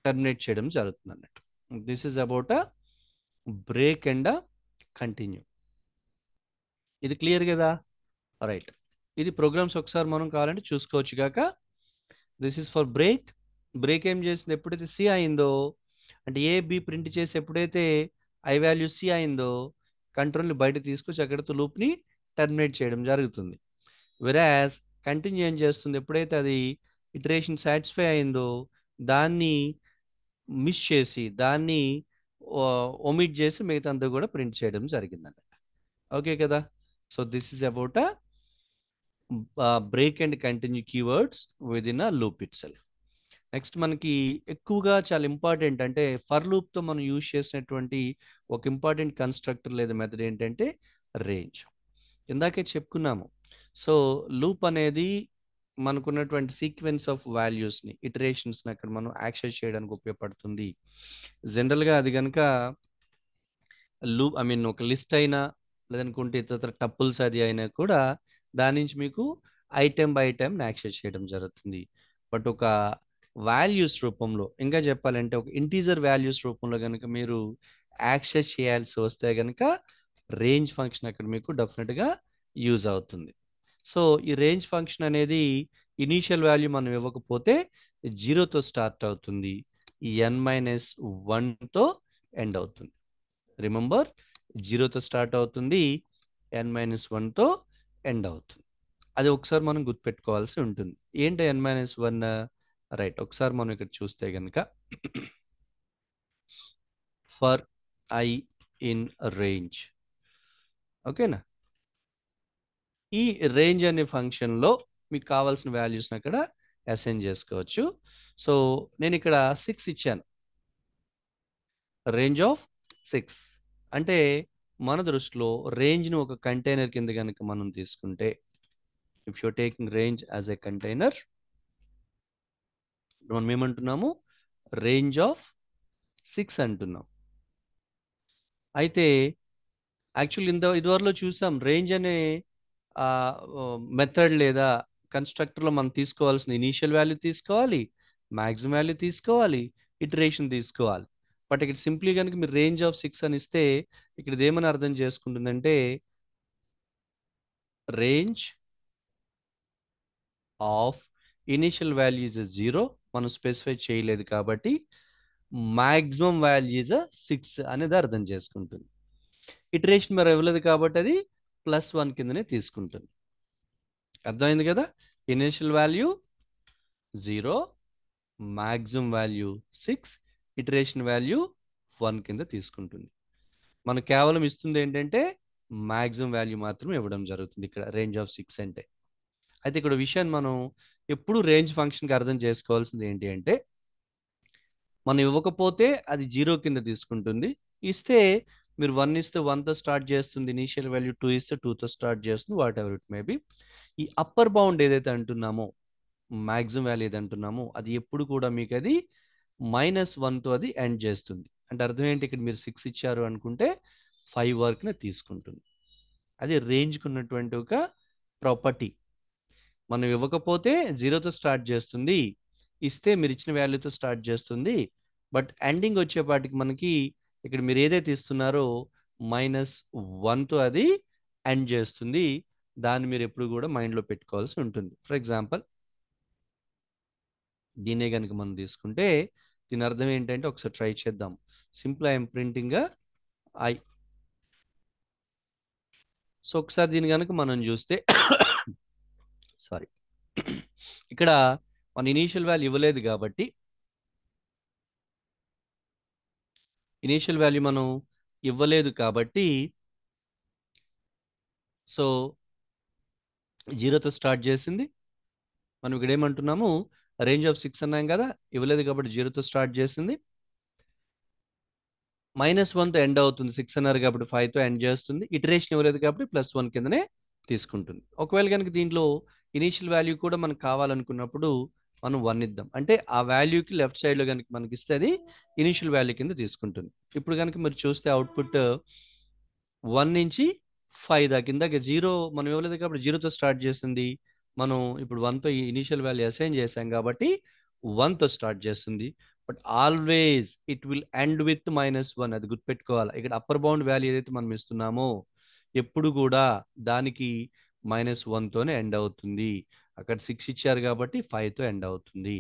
టర్మినేట్ చేయడం జరుగుతుంది అన్నట్టు this is about a break and continue ఇది క్లియర్ కదా రైట్ ఇది ప్రోగ్రామ్స్ ఒకసారి మనం కావాలంటే చూసుకోవచ్చు కాక this is for break break ఏం చేసింది ఎప్పుడైతే సి అయిందో అంటే ఏ బి ప్రింట్ చేసి ఎప్పుడైతే ఐ వాల్యూ సి అయిందో కంట్రోల్ని బయట తీసుకొచ్చి అక్కడితో లూప్ని టర్మినేట్ చేయడం జరుగుతుంది వెరాజ్ కంటిన్యూ ఏం చేస్తుంది ఎప్పుడైతే అది ఇటరేషన్ సాటిస్ఫై అయిందో దాన్ని మిస్ చేసి దాన్ని ఒమిట్ చేసి మిగతా అంతా కూడా ప్రింట్ చేయడం జరిగిందన్నమాట ఓకే కదా so this is about a break and continue keywords keywords in loop it itself. Next మనకి ఎక్కువగా చాలా ఇంపార్టెంట్ అంటే ఫర్ లూప్తో మనం యూజ్ చేసినటువంటి ఒక ఇంపార్టెంట్ కన్స్ట్రక్టర్ లేదా మెథడ్ ఏంటంటే రేంజ్ ఇందాకే చెప్పుకున్నాము సో లూప్ అనేది మనకున్నటువంటి సీక్వెన్స్ ఆఫ్ వాల్యూస్ని ఇటరేషన్స్ని అక్కడ మనం యాక్సెస్ చేయడానికి ఉపయోగపడుతుంది జనరల్గా అది కనుక లూప్ ఐ మీన్ ఒక లిస్ట్ అయినా లేదనుకుంటే ఇతర టప్పుల్స్ అది అయినా కూడా దాని నుంచి మీకు ఐటెం బై ఐటెం యాక్సెస్ చేయడం జరుగుతుంది బట్ ఒక వాల్యూస్ రూపంలో ఇంకా చెప్పాలంటే ఒక ఇంటీజర్ వాల్యూస్ రూపంలో కనుక మీరు యాక్సెస్ చేయాల్సి వస్తే కనుక రేంజ్ ఫంక్షన్ అక్కడ మీకు డెఫినెట్గా యూజ్ అవుతుంది సో ఈ రేంజ్ ఫంక్షన్ అనేది ఇనీషియల్ వాల్యూ మనం ఇవ్వకపోతే జీరోతో స్టార్ట్ అవుతుంది ఎన్ మైనస్ వన్తో ఎండ్ అవుతుంది రిమెంబర్ జీరోతో స్టార్ట్ అవుతుంది ఎన్ మైనస్ వన్తో ఎండ్ అవుతుంది అది ఒకసారి మనం గుర్తుపెట్టుకోవాల్సి ఉంటుంది ఏంటి ఎన్ మైనస్ వన్ రైట్ ఒకసారి మనం ఇక్కడ చూస్తే కనుక ఫర్ ఐ ఇన్ రేంజ్ ఓకేనా ఈ రేంజ్ అనే ఫంక్షన్లో మీకు కావాల్సిన వాల్యూస్ని అక్కడ అసైన్ చేసుకోవచ్చు సో నేను ఇక్కడ సిక్స్ ఇచ్చాను రేంజ్ ఆఫ్ సిక్స్ అంటే మన దృష్టిలో రేంజ్ను ఒక కంటైనర్ కింద కనుక మనం తీసుకుంటే if you taking range as a container మనం ఏమంటున్నాము రేంజ్ ఆఫ్ సిక్స్ అంటున్నాం అయితే యాక్చువల్ ఇంత ఇదివరలో చూసాం రేంజ్ అనే మెథడ్ లేదా కన్స్ట్రక్టర్లో మనం తీసుకోవాల్సిన ఇనీషియల్ వాల్యూ తీసుకోవాలి మ్యాక్సిమం వాల్యూ తీసుకోవాలి ఇటరేషన్ తీసుకోవాలి బట్ ఇక్కడ సింప్లీ కనుక మీరు రేంజ్ ఆఫ్ సిక్స్ అని ఇస్తే ఇక్కడ ఏమని అర్థం చేసుకుంటుందంటే range of initial values is zero మనం స్పెసిఫై చేయలేదు కాబట్టి మ్యాక్సిమం వాల్యూస్ ఇస్ సిక్స్ అనేది అర్థం చేసుకుంటుంది ఇటరేషన్ మరి ఇవ్వలేదు కాబట్టి అది ప్లస్ వన్ కిందనే తీసుకుంటుంది అర్థమైంది కదా initial value zero maximum value six iteration value one కింద తీసుకుంటుంది మనం కేవలం ఇస్తుంది ఏంటంటే మ్యాక్సిమం వాల్యూ మాత్రం ఇవ్వడం జరుగుతుంది ఇక్కడ రేంజ్ ఆఫ్ సిక్స్ అంటే అయితే ఇక్కడ విషయాన్ని మనం ఎప్పుడు రేంజ్ ఫంక్షన్కి అర్థం చేసుకోవాల్సింది ఏంటి అంటే మనం ఇవ్వకపోతే అది జీరో కింద తీసుకుంటుంది ఇస్తే మీరు వన్ ఇస్తే వన్తో స్టార్ట్ చేస్తుంది ఇనీషియల్ వాల్యూ టూ ఇస్తే టూతో స్టార్ట్ చేస్తుంది వాట్ ఎవర్ ఇట్ మేబీ ఈ అప్పర్ బౌండ్ ఏదైతే అంటున్నామో మ్యాక్సిమం వాల్యూ ఏదంటున్నామో అంటున్నామో అది ఎప్పుడు కూడా మీకు అది మైనస్ వన్తో అది ఎండ్ చేస్తుంది అంటే అర్థం ఏంటి ఇక్కడ మీరు సిక్స్ ఇచ్చారు అనుకుంటే ఫైవ్ వర్క్ని తీసుకుంటుంది అది రేంజ్కి ఉన్నటువంటి ఒక ప్రాపర్టీ మనం ఇవ్వకపోతే జీరోతో స్టార్ట్ చేస్తుంది ఇస్తే మీరు ఇచ్చిన వాల్యూతో స్టార్ట్ చేస్తుంది బట్ ఎండింగ్ వచ్చేపాటికి మనకి ఇక్కడ మీరు ఏదైతే ఇస్తున్నారో మైనస్ వన్తో అది ఎండ్ చేస్తుంది దాన్ని మీరు ఎప్పుడు కూడా మైండ్లో పెట్టుకోవాల్సి ఉంటుంది ఫర్ ఎగ్జాంపుల్ దీనే కనుక మనం తీసుకుంటే దీని అర్థం ఏంటంటే ఒకసారి ట్రై చేద్దాం simple I'm printing i so ఒకసారి దీని కనుక మనం చూస్తే సారీ ఇక్కడ మన ఇనీషియల్ వాల్యూ ఇవ్వలేదు కాబట్టి ఇనీషియల్ వాల్యూ మనం ఇవ్వలేదు కాబట్టి సో జీరోతో స్టార్ట్ చేసింది మనం ఇక్కడ ఏమంటున్నాము రేంజ్ ఆఫ్ సిక్స్ అన్నాం కదా ఇవ్వలేదు కాబట్టి జీరోతో స్టార్ట్ చేసింది మైనస్ వన్తో ఎండ్ అవుతుంది సిక్స్ అన్నారు కాబట్టి ఫైవ్తో ఎండ్ చేస్తుంది ఇటరేషన్ ఇవ్వలేదు కాబట్టి ప్లస్ వన్ కిందనే తీసుకుంటుంది ఒకవేళ కనుక దీంట్లో ఇనీషియల్ వాల్యూ కూడా మనకు కావాలనుకున్నప్పుడు మనం వన్ ఇద్దాం అంటే ఆ వాల్యూకి లెఫ్ట్ సైడ్లో కనుక మనకి ఇస్తే అది ఇనీషియల్ వాల్యూ కింద తీసుకుంటుంది ఇప్పుడు కనుక మీరు చూస్తే అవుట్పుట్ వన్ నుంచి ఫైవ్ దాకా ఇందాక జీరో మనం ఇవ్వలేదు కాబట్టి జీరోతో స్టార్ట్ చేసింది మనం ఇప్పుడు వన్తో ఇనీషియల్ వాల్యూ అసైన్ చేసాం కాబట్టి వన్తో స్టార్ట్ చేస్తుంది but always it will end with minus one అది గుర్తుపెట్టుకోవాలి ఇక్కడ అప్పర్ బౌండ్ వాల్యూ ఏదైతే మనం ఇస్తున్నామో ఎప్పుడు కూడా దానికి మైనస్ వన్తోనే ఎండ్ అవుతుంది అక్కడ సిక్స్ ఇచ్చారు కాబట్టి ఫైవ్తో ఎండ్ అవుతుంది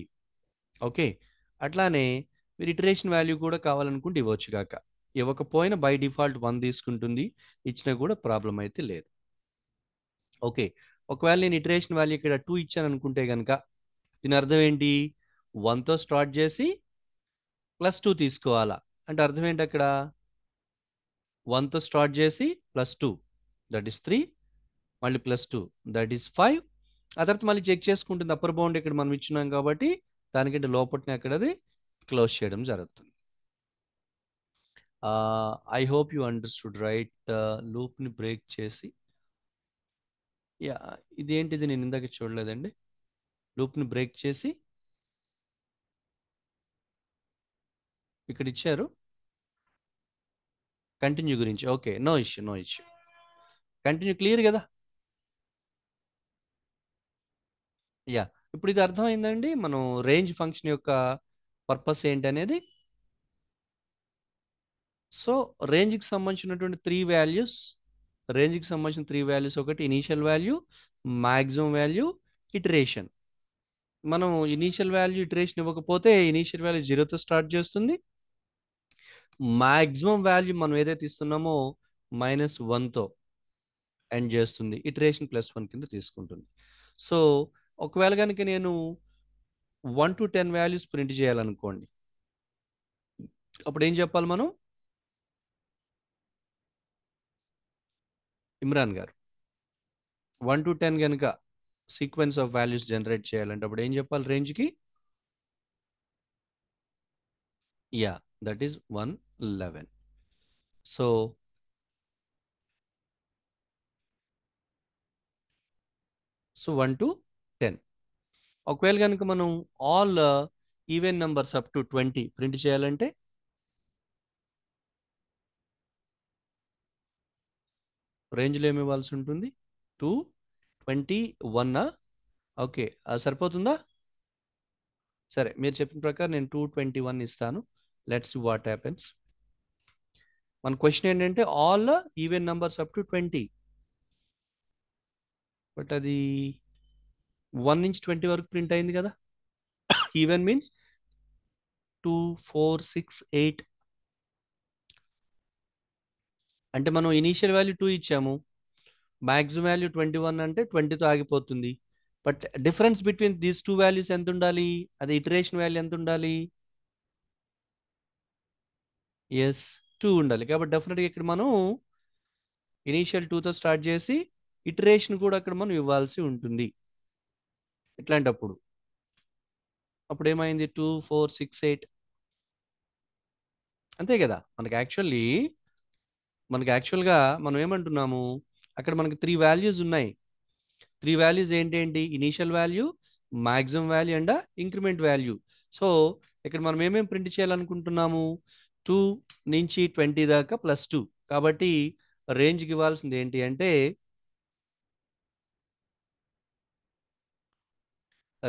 ఓకే అట్లానే మీరు ఇటరేషన్ వాల్యూ కూడా కావాలనుకుంటే ఇవ్వచ్చు కాక ఇవ్వకపోయినా బై డిఫాల్ట్ వన్ తీసుకుంటుంది ఇచ్చినా కూడా ప్రాబ్లం అయితే లేదు ఓకే ఒకవేళ నేను ఇటరేషన్ వాల్యూ ఇక్కడ టూ ఇచ్చాను అనుకుంటే కనుక దీని అర్థం ఏంటి వన్తో స్టార్ట్ చేసి ప్లస్ టూ తీసుకోవాలా అంటే అర్థం ఏంటి అక్కడ వన్తో స్టార్ట్ చేసి plus two that is three మళ్ళీ plus two that is five ఆ తర్వాత మళ్ళీ చెక్ చేసుకుంటుంది అప్పర్ బౌండ్ ఇక్కడ మనం ఇచ్చినాం కాబట్టి దానికంటే లోపలనే అక్కడ అది క్లోజ్ చేయడం జరుగుతుంది I hope you understood right లూప్ని బ్రేక్ చేసి యా ఇదేంటిది నేను ఇందాక చూడలేదండి లూప్ని బ్రేక్ చేసి ఇక్కడ ఇచ్చారు కంటిన్యూ గురించి okay no issue no issue continue clear కదా యా ఇప్పుడు ఇది అర్థమైందండి మనం రేంజ్ ఫంక్షన్ యొక్క పర్పస్ ఏంటనేది సో రేంజ్కి సంబంధించినటువంటి త్రీ వాల్యూస్ రేంజ్కి సంబంధించిన త్రీ వాల్యూస్ ఒకటి initial value maximum value iteration మనం ఇనీషియల్ వాల్యూ ఇటరేషన్ ఇవ్వకపోతే ఇనీషియల్ వాల్యూ జీరోతో స్టార్ట్ చేస్తుంది మ్యాక్సిమం వాల్యూ మనం ఏదైతే ఇస్తున్నామో మైనస్ వన్తో ఎండ్ చేస్తుంది ఇటరేషన్ ప్లస్ వన్ కింద తీసుకుంటుంది సో ఒకవేళ కనుక నేను one to ten values print చేయాలనుకోండి అప్పుడు ఏం చెప్పాలి మనం ఇమ్రాన్ గారు వన్ టు టెన్ కనుక సీక్వెన్స్ ఆఫ్ వాల్యూస్ జనరేట్ చేయాలంటే అప్పుడు ఏం చెప్పాలి రేంజ్కి yeah that is one eleven so so one to ten ఒకవేళ కనుక మనం all even numbers up to twenty print చేయాలంటే రేంజ్లో ఏమి ఇవ్వాల్సి ఉంటుంది టూ ట్వంటీ వన్ ఓకే సరిపోతుందా సరే మీరు చెప్పిన ప్రకారం నేను టూ ట్వంటీ వన్ ఇస్తాను లెట్స్ వాట్ హ్యాపెన్స్ మన క్వశ్చన్ ఏంటంటే all even numbers up to twenty but అది వన్ నుంచి ట్వంటీ వరకు ప్రింట్ అయింది కదా even means two four six eight అంటే మనం ఇనీషియల్ వాల్యూ టూ ఇచ్చాము మ్యాక్సిమం వాల్యూ ట్వంటీ వన్ అంటే ట్వంటీతో ఆగిపోతుంది but difference between these two values ఎంత ఉండాలి అది ఇటరేషన్ వాల్యూ ఎంత ఉండాలి ఎస్ టూ ఉండాలి కాబట్టి డెఫినెట్గా ఇక్కడ మనం ఇనీషియల్ టూతో స్టార్ట్ చేసి ఇటరేషన్ కూడా అక్కడ మనం ఇవ్వాల్సి ఉంటుంది ఇట్లాంటప్పుడు అప్పుడు ఏమైంది టూ ఫోర్ సిక్స్ ఎయిట్ అంతే కదా మనకి యాక్చువల్లీ మనకి యాక్చువల్గా మనం ఏమంటున్నాము అక్కడ మనకి త్రీ వాల్యూస్ ఉన్నాయి త్రీ వాల్యూస్ ఏంటేంటి initial value maximum value and increment value so ఇక్కడ మనం ఏమేమి ప్రింట్ చేయాలనుకుంటున్నాము టూ నుంచి ట్వంటీ దాకా ప్లస్ టూ కాబట్టి రేంజ్కి ఇవ్వాల్సింది ఏంటి అంటే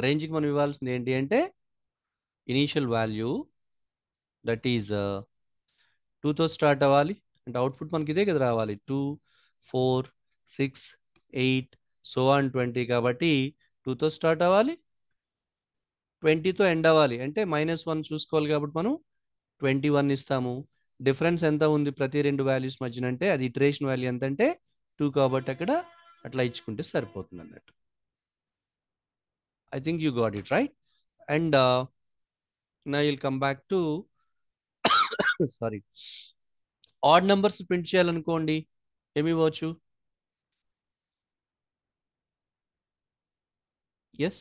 రేంజ్కి మనం ఇవ్వాల్సింది ఏంటి అంటే ఇనీషియల్ వాల్యూ దట్ ఈజ్ టూతో స్టార్ట్ అవ్వాలి అంటే అవుట్పుట్ మనకి ఇదే కదా రావాలి two four six eight so one twenty కాబట్టి టూతో స్టార్ట్ అవ్వాలి ట్వంటీతో ఎండ్ అవ్వాలి అంటే మైనస్ వన్ చూసుకోవాలి కాబట్టి మనం ట్వంటీ వన్ ఇస్తాము డిఫరెన్స్ ఎంత ఉంది ప్రతి రెండు వాల్యూస్ మధ్యన అంటే అది ఇటరేషన్ వాల్యూ ఎంత అంటే టూ కాబట్టి అక్కడ అట్లా ఇచ్చుకుంటే సరిపోతుంది అన్నట్టు I think you got it right and now will come back to sorry odd numbers print చేయాలనుకోండి ఏమి ఇవ్వచ్చు yes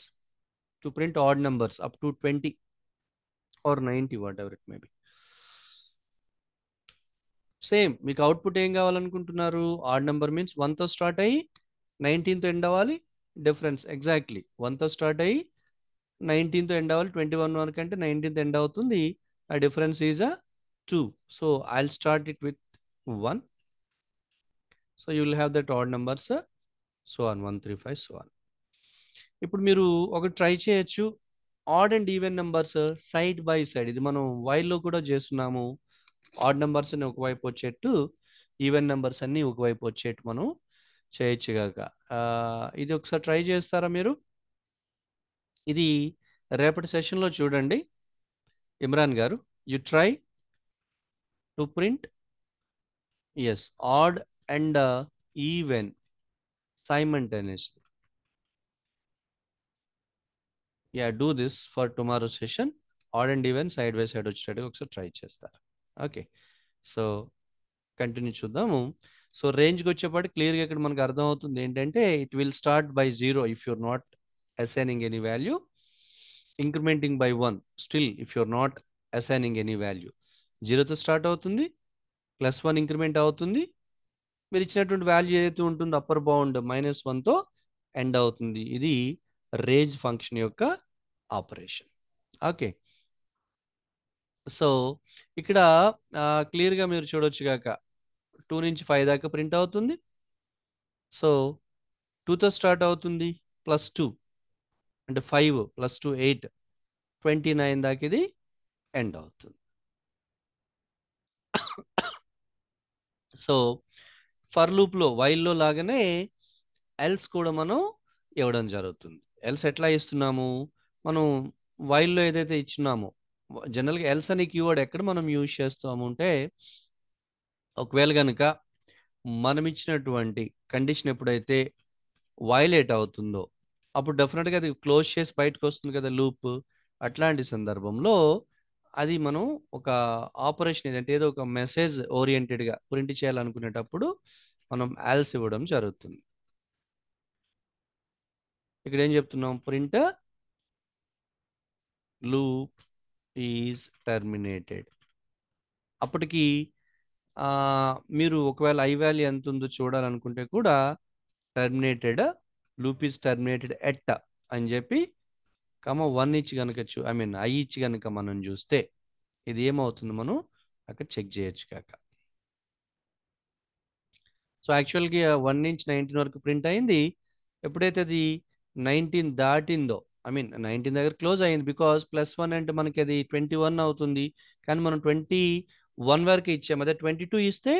to print odd numbers up to twenty or ninety whatever it maybe same మీకు output ఏం కావాలనుకుంటున్నారు odd number means వన్తో start అయ్యి నైన్టీన్తో end అవ్వాలి డిఫరెన్స్ ఎగ్జాక్ట్లీ వన్తో స్టార్ట్ అయ్యి నైన్టీన్తో ఎండ్ అవ్వాలి ట్వంటీ వన్ వరకు అంటే నైన్టీన్త్ ఎండ్ అవుతుంది ఆ difference is a 2. So I'll start it with 1. So you will have that odd numbers so one one three five so one ఇప్పుడు మీరు ఒకటి ట్రై చేయొచ్చు odd and even numbers side by side ఇది మనం వైల్లో కూడా చేస్తున్నాము ఆడ్ నెంబర్స్ అన్ని ఒకవైపు వచ్చేట్టు ఈవెన్ నెంబర్స్ అన్ని ఒకవైపు వచ్చేట్టు మనం చేయొచ్చు కాక ఇది ఒకసారి ట్రై చేస్తారా మీరు ఇది రేపటి సెషన్లో చూడండి ఇమ్రాన్ గారు you try to print yes odd and uh, even simultaneously yeah do this for tomorrow session odd and even side by side వచ్చేటట్టుగా ఒకసారి ట్రై చేస్తారు ఓకే సో కంటిన్యూ చూద్దాము సో రేంజ్కి వచ్చేపాటికి క్లియర్గా ఇక్కడ మనకు అర్థమవుతుంది ఏంటంటే it will start by zero if you're not assigning any value incrementing by one still if you're not assigning any value జీరోతో స్టార్ట్ అవుతుంది ప్లస్ వన్ ఇంక్రిమెంట్ అవుతుంది మీరు ఇచ్చినటువంటి వాల్యూ ఏదైతే ఉంటుందో అప్పర్ బౌండ్ మైనస్ వన్తో ఎండ్ అవుతుంది ఇది రేజ్ ఫంక్షన్ యొక్క ఆపరేషన్ ఓకే సో ఇక్కడ క్లియర్గా మీరు చూడొచ్చు కాక టూ నుంచి ఫైవ్ దాకా ప్రింట్ అవుతుంది సో టూతో స్టార్ట్ అవుతుంది ప్లస్ టూ అంటే five plus two eight twenty nine దాకా ఇది ఎండ్ అవుతుంది సో ఫర్ లూప్లో వైల్లో లాగానే ఎల్స్ కూడా మనం ఇవ్వడం జరుగుతుంది ఎల్స్ ఎట్లా ఇస్తున్నాము మనం వైల్లో ఏదైతే ఇచ్చినామో జనరల్గా ఎల్స్ అనే కీవర్డ్ ఎక్కడ మనం యూజ్ చేస్తాము అంటే ఒకవేళ కనుక మనం ఇచ్చినటువంటి కండిషన్ ఎప్పుడైతే వైలేట్ అవుతుందో అప్పుడు డెఫినెట్గా అది క్లోజ్ చేసి బయటకు వస్తుంది కదా లూప్ అట్లాంటి సందర్భంలో అది మనం ఒక ఆపరేషన్ ఏదంటే ఏదో ఒక మెసేజ్ ఓరియంటెడ్గా ప్రింట్ చేయాలనుకునేటప్పుడు మనం యాల్స్ ఇవ్వడం జరుగుతుంది ఇక్కడ ఏం చెప్తున్నాం ప్రింట్ లూప్ ఈజ్ టర్మినేటెడ్ అప్పటికి మీరు ఒకవేళ ఐ వాల్యూ ఎంత ఉందో చూడాలనుకుంటే కూడా terminated loop is terminated at అని చెప్పి కమ వన్ ఇచ్చి కనుక చూ ఐ మీన్ ఐ ఇచ్చి కనుక మనం చూస్తే ఇది ఏమవుతుంది మనం అక్కడ చెక్ చేయొచ్చు కాక సో యాక్చువల్గా వన్ ఇంచ్ నైన్టీన్ వరకు ప్రింట్ అయింది ఎప్పుడైతే అది నైన్టీన్ దాటిందో ఐ మీన్ నైన్టీన్ దగ్గర క్లోజ్ అయింది బికాస్ ప్లస్ వన్ అంటే మనకి అది ట్వంటీ వన్ అవుతుంది కానీ మనం ట్వంటీ వన్ వరకు ఇచ్చాము అదే ట్వంటీ టూ ఇస్తే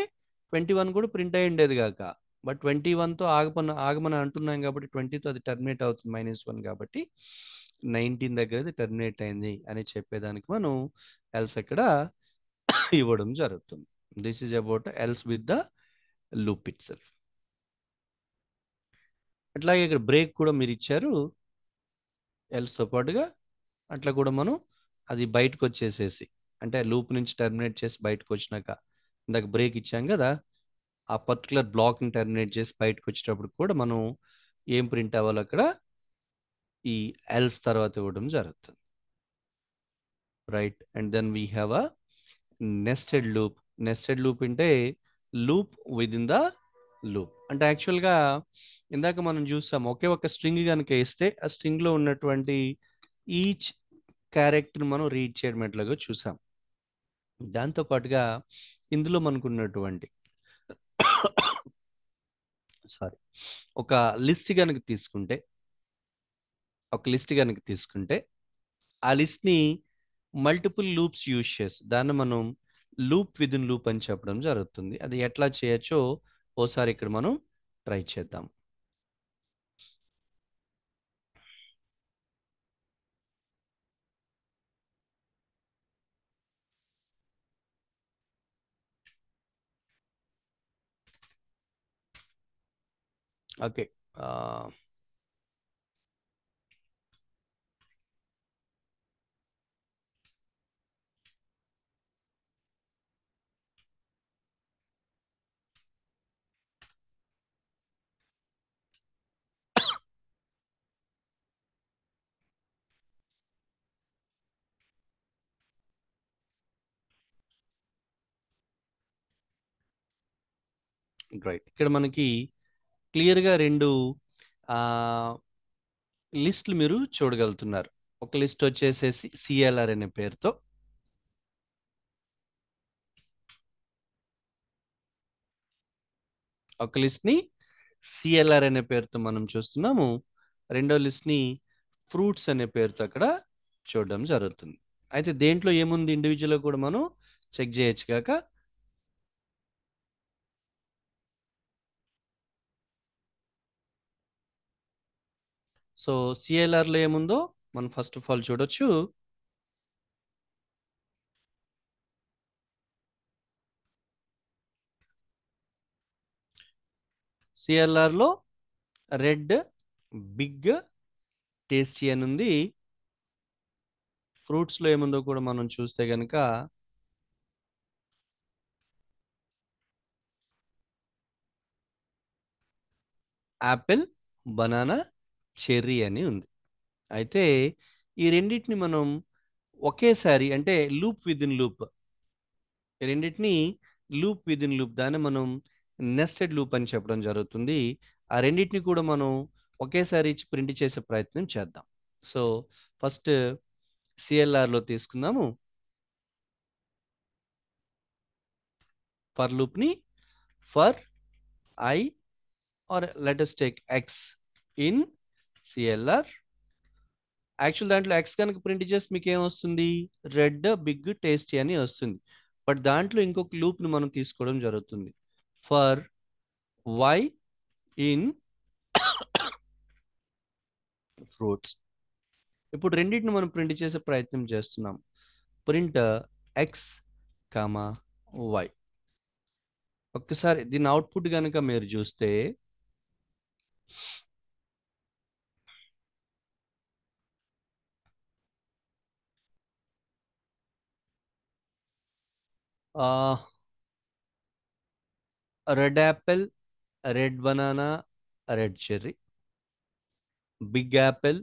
ట్వంటీ వన్ కూడా ప్రింట్ అయి ఉండేది కాక బట్ ట్వంటీ వన్తో ఆగమన ఆగమని అంటున్నాం కాబట్టి ట్వంటీతో అది టర్మినేట్ అవుతుంది మైనస్ వన్ కాబట్టి నైన్టీన్ దగ్గర టర్మినేట్ అయింది అని చెప్పేదానికి మనం ఎల్స్ అక్కడ ఇవ్వడం జరుగుతుంది this is about else with the loop itself అట్లాగే ఇక్కడ బ్రేక్ కూడా మీరు ఇచ్చారు ఎల్స్తో పాటుగా అట్లా కూడా మనం అది బయటకు వచ్చేసేసి అంటే లూప్ నుంచి టర్మినేట్ చేసి బయటకు వచ్చినాక ఇందాక బ్రేక్ ఇచ్చాం కదా ఆ పర్టికులర్ బ్లాక్ని టర్మినేట్ చేసి బయటకు వచ్చేటప్పుడు కూడా మనం ఏం ప్రింట్ అవ్వాలి అక్కడ ఈ ఎల్స్ తర్వాత ఇవ్వడం జరుగుతుంది right and then we have a nested loop nested loop అంటే loop within the loop అంటే యాక్చువల్గా ఇందాక మనం చూసాం ఒకే ఒక స్ట్రింగ్ కనుక ఇస్తే ఆ స్ట్రింగ్లో ఉన్నటువంటి ఈచ్ క్యారెక్టర్ మనం రీడ్ చేయడం ఎట్లాగో చూసాం దాంతోపాటుగా ఇందులో మనకున్నటువంటి సారీ ఒక లిస్ట్ కనుక తీసుకుంటే ఒక లిస్ట్ కనుక తీసుకుంటే ఆ లిస్ట్ని మల్టిపుల్ లూప్స్ యూజ్ చేసి దాన్ని మనం లూప్ విద్ ఇన్ లూప్ అని చెప్పడం జరుగుతుంది అది ఎట్లా చేయొచ్చో ఓసారి ఇక్కడ మనం ట్రై చేద్దాం ఓకే రైట్ ఇక్కడ మనకి క్లియర్గా రెండు లిస్ట్లు మీరు చూడగలుగుతున్నారు ఒక లిస్ట్ వచ్చేసేసి సిఎల్ఆర్ అనే పేరుతో ఒక లిస్ట్ని సిఎల్ఆర్ అనే పేరుతో మనం చూస్తున్నాము రెండో లిస్ట్ని ఫ్రూట్స్ అనే పేరుతో అక్కడ చూడడం జరుగుతుంది అయితే దేంట్లో ఏముంది ఇండివిజువల్గా కూడా మనం చెక్ చేయొచ్చు కాక సో సిఎల్ఆర్లో ఏముందో మనం ఫస్ట్ ఆఫ్ ఆల్ చూడొచ్చు సిఎల్ఆర్లో రెడ్ బిగ్ టేస్టీ అని ఉంది ఫ్రూట్స్లో ఏముందో కూడా మనం చూస్తే కనుక యాపిల్ బనానా చెర్రీ అని ఉంది అయితే ఈ రెండింటిని మనం ఒకేసారి అంటే లూప్ విత్ ఇన్ లూప్ రెండింటిని లూప్ విత్ ఇన్ లూప్ దాన్ని మనం నెస్టెడ్ లూప్ అని చెప్పడం జరుగుతుంది ఆ రెండింటిని కూడా మనం ఒకేసారి ప్రింట్ చేసే ప్రయత్నం చేద్దాం సో ఫస్ట్ సిఎల్ఆర్లో తీసుకుందాము ఫర్ లూప్ని for i or let's take x in CLR actual దాంట్లో ఎక్స్ కనుక ప్రింట్ చేస్తే మీకు ఏమొస్తుంది రెడ్ బిగ్ టేస్టీ అని వస్తుంది బట్ దాంట్లో ఇంకొక లూప్ని మనం తీసుకోవడం జరుగుతుంది ఫర్ వై ఇన్ ఫ్రూట్స్ ఇప్పుడు రెండింటిని మనం ప్రింట్ చేసే ప్రయత్నం చేస్తున్నాం ప్రింట్ ఎక్స్ కామా వై ఒక్కసారి దీని అవుట్పుట్ కనుక మీరు చూస్తే red apple red banana red cherry big apple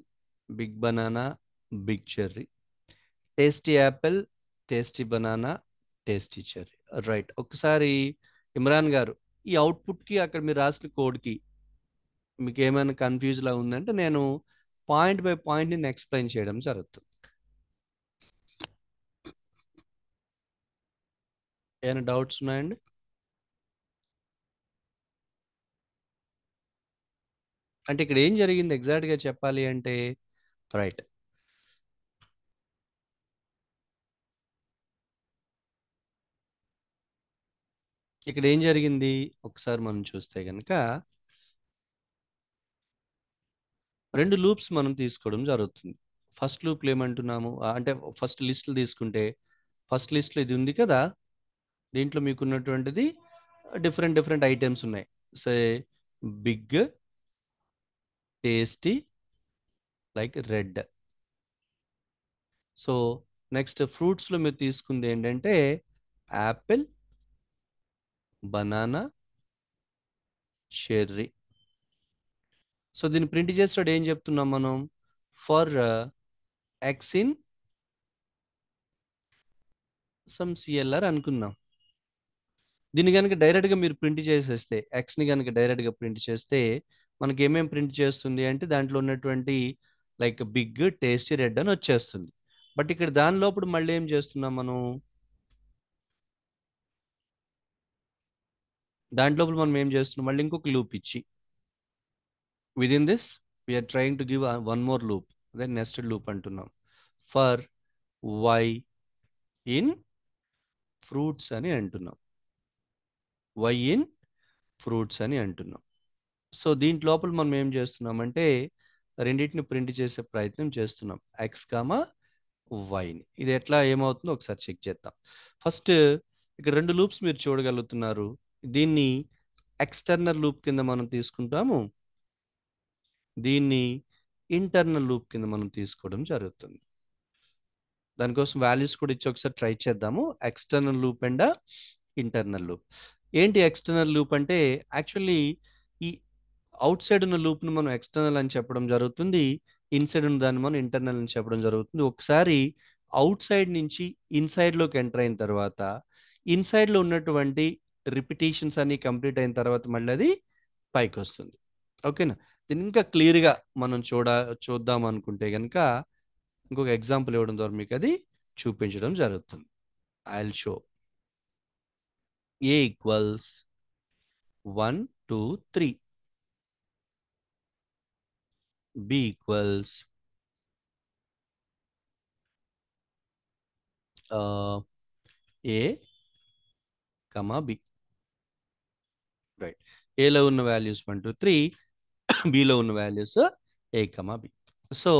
big banana big cherry tasty apple tasty banana tasty cherry right ఒకసారి ఇమ్రాన్ గారు ఈ అవుట్పుట్కి అక్కడ మీరు రాసిన కోడ్కి మీకు ఏమైనా కన్ఫ్యూజ్లా ఉందంటే నేను పాయింట్ బై పాయింట్ని ఎక్స్ప్లెయిన్ చేయడం జరుగుతుంది ఏమైనా డౌట్స్ ఉన్నాయండి అంటే ఇక్కడ ఏం జరిగింది ఎగ్జాక్ట్గా చెప్పాలి అంటే రైట్ ఇక్కడ ఏం జరిగింది ఒకసారి మనం చూస్తే కనుక రెండు లూప్స్ మనం తీసుకోవడం జరుగుతుంది ఫస్ట్ లూప్లు ఏమంటున్నాము అంటే ఫస్ట్ లిస్టులు తీసుకుంటే ఫస్ట్ లిస్ట్లో ఇది ఉంది కదా దీంట్లో మీకు ఉన్నటువంటిది డిఫరెంట్ డిఫరెంట్ ఐటమ్స్ ఉన్నాయి say big tasty like red so next ఫ్రూట్స్లో మీరు తీసుకుంది ఏంటంటే యాపిల్ బనానా షెర్రీ సో దీన్ని ప్రింట్ చేసినప్పుడు ఏం చెప్తున్నాం మనం ఫర్ ఎక్సిన్ సమ్ సిఎల్ఆర్ అనుకుందాం దీన్ని కనుక డైరెక్ట్గా మీరు ప్రింట్ చేసేస్తే ఎక్స్ని కనుక డైరెక్ట్గా ప్రింట్ చేస్తే మనకి ఏమేమి ప్రింట్ చేస్తుంది అంటే దాంట్లో ఉన్నటువంటి లైక్ బిగ్ టేస్టీ రెడ్ అని వచ్చేస్తుంది బట్ ఇక్కడ దాని లోపల మళ్ళీ ఏం చేస్తున్నాం మనం దాంట్లో మనం ఏం చేస్తున్నాం మళ్ళీ ఇంకొక లూప్ ఇచ్చి with in this we're trying to give one more loop అదే నెక్స్ట్ లూప్ అంటున్నాం ఫర్ వై ఇన్ ఫ్రూట్స్ అని అంటున్నాం వై ఇన్ ఫ్రూట్స్ అని అంటున్నాం సో దీంట్ లోపల మనం ఏం చేస్తున్నామంటే రెండింటిని ప్రింట్ చేసే ప్రయత్నం చేస్తున్నాం ఎక్స్ కామా వైని ఇది ఎట్లా ఏమవుతుందో ఒకసారి చెక్ చేద్దాం ఫస్ట్ ఇక్కడ రెండు లూప్స్ మీరు చూడగలుగుతున్నారు దీన్ని ఎక్స్టర్నల్ లూప్ కింద మనం తీసుకుంటాము దీన్ని ఇంటర్నల్ లూప్ కింద మనం తీసుకోవడం జరుగుతుంది దానికోసం వాల్యూస్ కూడా ఇచ్చి ఒకసారి ట్రై చేద్దాము external loop and internal loop ఏంటి ఎక్స్టర్నల్ లూప్ అంటే యాక్చువల్లీ ఈ అవుట్ సైడ్ ఉన్న లూప్ను మనం ఎక్స్టర్నల్ అని చెప్పడం జరుగుతుంది ఇన్సైడ్ ఉన్న దాన్ని మనం ఇంటర్నల్ అని చెప్పడం జరుగుతుంది ఒకసారి అవుట్ సైడ్ నుంచి ఇన్సైడ్లోకి ఎంటర్ అయిన తర్వాత ఇన్సైడ్లో ఉన్నటువంటి రిపిటేషన్స్ అన్ని కంప్లీట్ అయిన తర్వాత మళ్ళీ అది పైకి వస్తుంది ఓకేనా దీన్ని ఇంకా క్లియర్గా మనం చూడ చూద్దాం అనుకుంటే కనుక ఇంకొక ఎగ్జాంపుల్ ఇవ్వడం ద్వారా మీకు అది చూపించడం జరుగుతుంది I show a equals one two three b equals a comma b right ఏలో ఉన్న వాల్యూస్ వన్ టూ త్రీ బిలో ఉన్న values a comma b so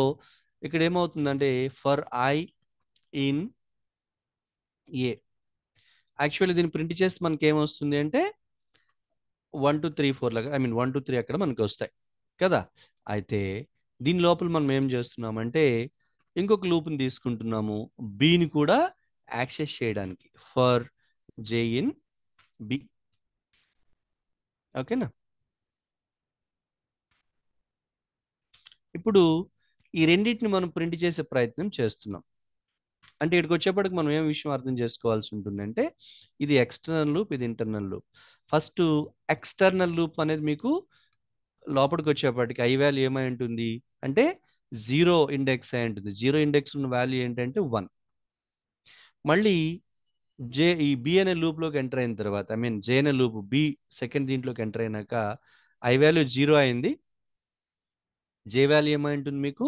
ఇక్కడ ఏమవుతుందంటే for I in a actually దీన్ని ప్రింట్ చేస్తే మనకి ఏమొస్తుంది అంటే వన్ టూ త్రీ ఫోర్ లాగా I mean one two three అక్కడ మనకి వస్తాయి కదా అయితే దీని లోపల మనం ఏం చేస్తున్నామంటే ఇంకొక లూప్ని తీసుకుంటున్నాము బీని కూడా యాక్సెస్ చేయడానికి ఫర్ జేఇన్ బి ఓకేనా ఇప్పుడు ఈ రెండింటిని మనం ప్రింట్ చేసే ప్రయత్నం చేస్తున్నాం అంటే ఇక్కడికి వచ్చేప్పటికి మనం ఏం విషయం అర్థం చేసుకోవాల్సి ఉంటుందంటే ఇది ఎక్స్టర్నల్ లూప్ ఇది internal loop first external loop అనేది మీకు లోపలికి వచ్చేప్పటికి ఐ వాల్యూ ఏమై ఉంటుంది అంటే జీరో ఇండెక్స్ అయి ఉంటుంది జీరో ఇండెక్స్ ఉన్న వాల్యూ ఏంటంటే వన్ మళ్ళీ జే ఈ బి అనే లూప్లోకి ఎంటర్ అయిన తర్వాత ఐ మీన్ జే అనే లూప్ బి సెకండ్ దీంట్లోకి ఎంటర్ అయినాక ఐ వాల్యూ జీరో అయింది జే వాల్యూ ఏమై ఉంటుంది మీకు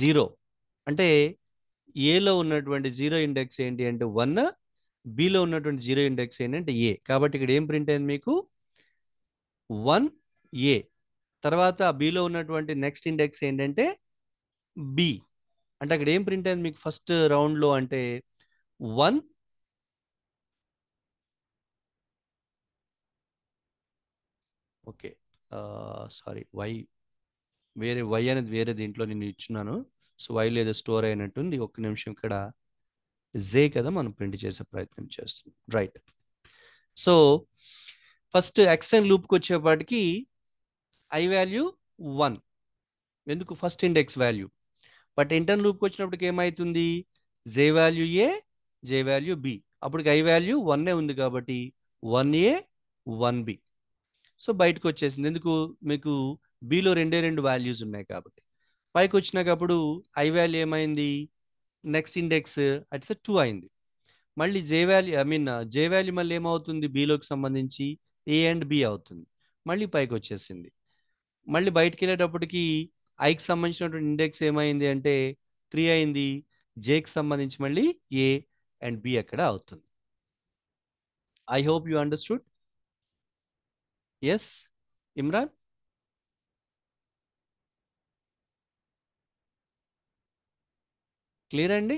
జీరో అంటే ఏలో ఉన్నటువంటి జీరో ఇండెక్స్ ఏంటి అంటే వన్ బిలో ఉన్నటువంటి జీరో ఇండెక్స్ ఏంటంటే ఏ కాబట్టి ఇక్కడ ఏం ప్రింట్ అయింది మీకు వన్ ఏ తర్వాత బిలో ఉన్నటువంటి నెక్స్ట్ ఇండెక్స్ ఏంటంటే బి అంటే అక్కడ ఏం ప్రింట్ అయింది మీకు ఫస్ట్ రౌండ్లో అంటే వన్ ఓకే సారీ వై వేరే వై అనేది వేరే దీంట్లో నేను ఇచ్చున్నాను సో వైల్ ఏదో స్టోర్ అయినట్టుంది ఒక్క నిమిషం ఇక్కడ జే కదా మనం ప్రింట్ చేసే ప్రయత్నం చేస్తున్నాం రైట్ సో ఫస్ట్ ఎక్స్టెండ్ లూప్కి వచ్చేపాటికి ఐ వాల్యూ వన్ ఎందుకు first index value but intern లూప్కి వచ్చినప్పటికి ఏమవుతుంది j value a j value b అప్పటికి ఐ వాల్యూ వన్నే ఉంది కాబట్టి one a one b so బయటకు వచ్చేసింది ఎందుకు మీకు బిలో రెండే రెండు వాల్యూస్ ఉన్నాయి కాబట్టి పైకి వచ్చినప్పుడు ఐ వాల్యూ ఏమైంది నెక్స్ట్ ఇండెక్స్ అట్స్ టూ అయింది మళ్ళీ j value I mean j value మళ్ళీ ఏమవుతుంది బీలోకి సంబంధించి ఏ అండ్ బి అవుతుంది మళ్ళీ పైకి వచ్చేసింది మళ్ళీ బయటికి వెళ్ళేటప్పటికి ఐకి సంబంధించినటువంటి ఇండెక్స్ ఏమైంది అంటే త్రీ అయింది జేకి సంబంధించి మళ్ళీ ఏ అండ్ బి అక్కడ అవుతుంది I hope you understood yes Imran clear అండి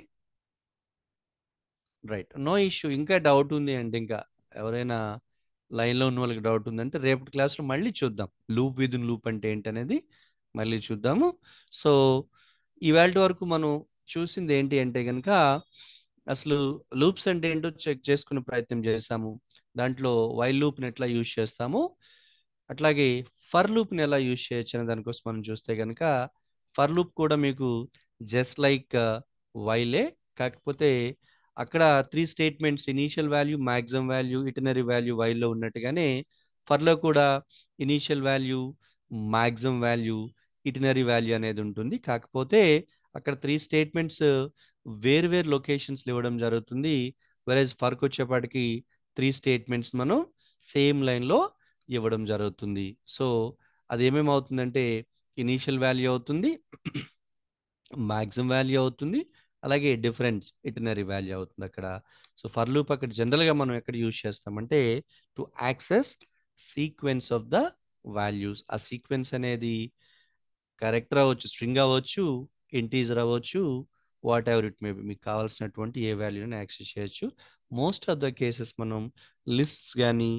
రైట్ నో ఇష్యూ ఇంకా డౌట్ ఉంది అండి ఇంకా ఎవరైనా లైన్లో ఉన్న వాళ్ళకి డౌట్ ఉందంటే రేపటి క్లాస్లో మళ్ళీ చూద్దాం లూప్ విదిన్ లూప్ అంటే ఏంటనేది మళ్ళీ చూద్దాము సో ఇవాళ వరకు మనం చూసింది ఏంటి అంటే కనుక అసలు లూప్స్ అంటే ఏంటో చెక్ చేసుకునే ప్రయత్నం చేస్తాము దాంట్లో వైల్ లూప్ని ఎట్లా యూజ్ చేస్తాము అట్లాగే ఫర్ లూప్ని ఎలా యూజ్ చేయొచ్చు అనే దానికోసం మనం చూస్తే కనుక ఫర్ లూప్ కూడా మీకు జస్ట్ లైక్ వైలే కాకపోతే అక్కడ three statements initial value maximum value itinerary value వైల్లో ఉన్నట్టుగానే ఫర్లో కూడా initial value maximum value itinerary value అనేది ఉంటుంది కాకపోతే అక్కడ త్రీ స్టేట్మెంట్స్ వేరు వేరు లొకేషన్స్లు ఇవ్వడం జరుగుతుంది వెరేజ్ ఫర్క్ వచ్చేపాటికి త్రీ స్టేట్మెంట్స్ మనం సేమ్ లైన్లో ఇవ్వడం జరుగుతుంది సో అది ఏమేమి అవుతుందంటే ఇనీషియల్ వాల్యూ అవుతుంది మ్యాక్సిమం వాల్యూ అవుతుంది అలాగే డిఫరెన్స్ ఇటనరీ వాల్యూ అవుతుంది అక్కడ సో ఫర్ లూప్ అక్కడ జనరల్గా మనం ఎక్కడ యూజ్ చేస్తామంటే to access sequence of the values ఆ సీక్వెన్స్ అనేది క్యారెక్టర్ అవ్వచ్చు స్ట్రింగ్ అవ్వచ్చు ఇంటీజర్ అవ్వచ్చు whatever it may be మీకు కావాల్సినటువంటి ఏ వాల్యూని యాక్సెస్ చేయొచ్చు మోస్ట్ ఆఫ్ ద కేసెస్ మనం లిస్ట్స్ కానీ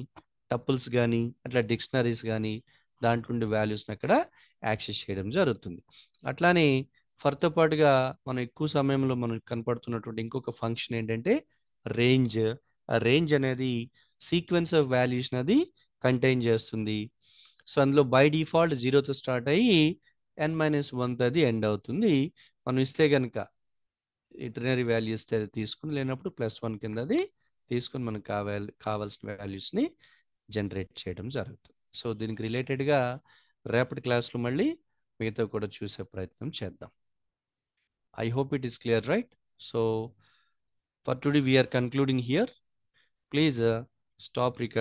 టపుల్స్ కానీ అట్లా డిక్షనరీస్ కానీ దాంట్లో ఉండే వాల్యూస్ని అక్కడ యాక్సెస్ చేయడం జరుగుతుంది అట్లానే ఫర్తో పాటుగా మనం ఎక్కువ సమయంలో మనకు కనపడుతున్నటువంటి ఇంకొక ఫంక్షన్ ఏంటంటే రేంజ్ ఆ రేంజ్ అనేది సీక్వెన్స్ ఆఫ్ వాల్యూస్ అది కంటైన్ చేస్తుంది సో అందులో బై డిఫాల్ట్ జీరోతో స్టార్ట్ అయ్యి ఎన్ మైనస్ వన్తో అది ఎండ్ అవుతుంది మనం ఇస్తే కనుక ఇటర్నరీ వాల్యూ ఇస్తే అది తీసుకుని లేనప్పుడు ప్లస్ వన్ కింద అది తీసుకుని మనకు కావాలి కావాల్సిన వాల్యూస్ని జనరేట్ చేయడం జరుగుతుంది సో దీనికి రిలేటెడ్గా రేపటి క్లాస్లో మళ్ళీ మిగతా కూడా చూసే ప్రయత్నం చేద్దాం I hope it is clear, right? So for today, we are concluding here. Please uh, stop recording.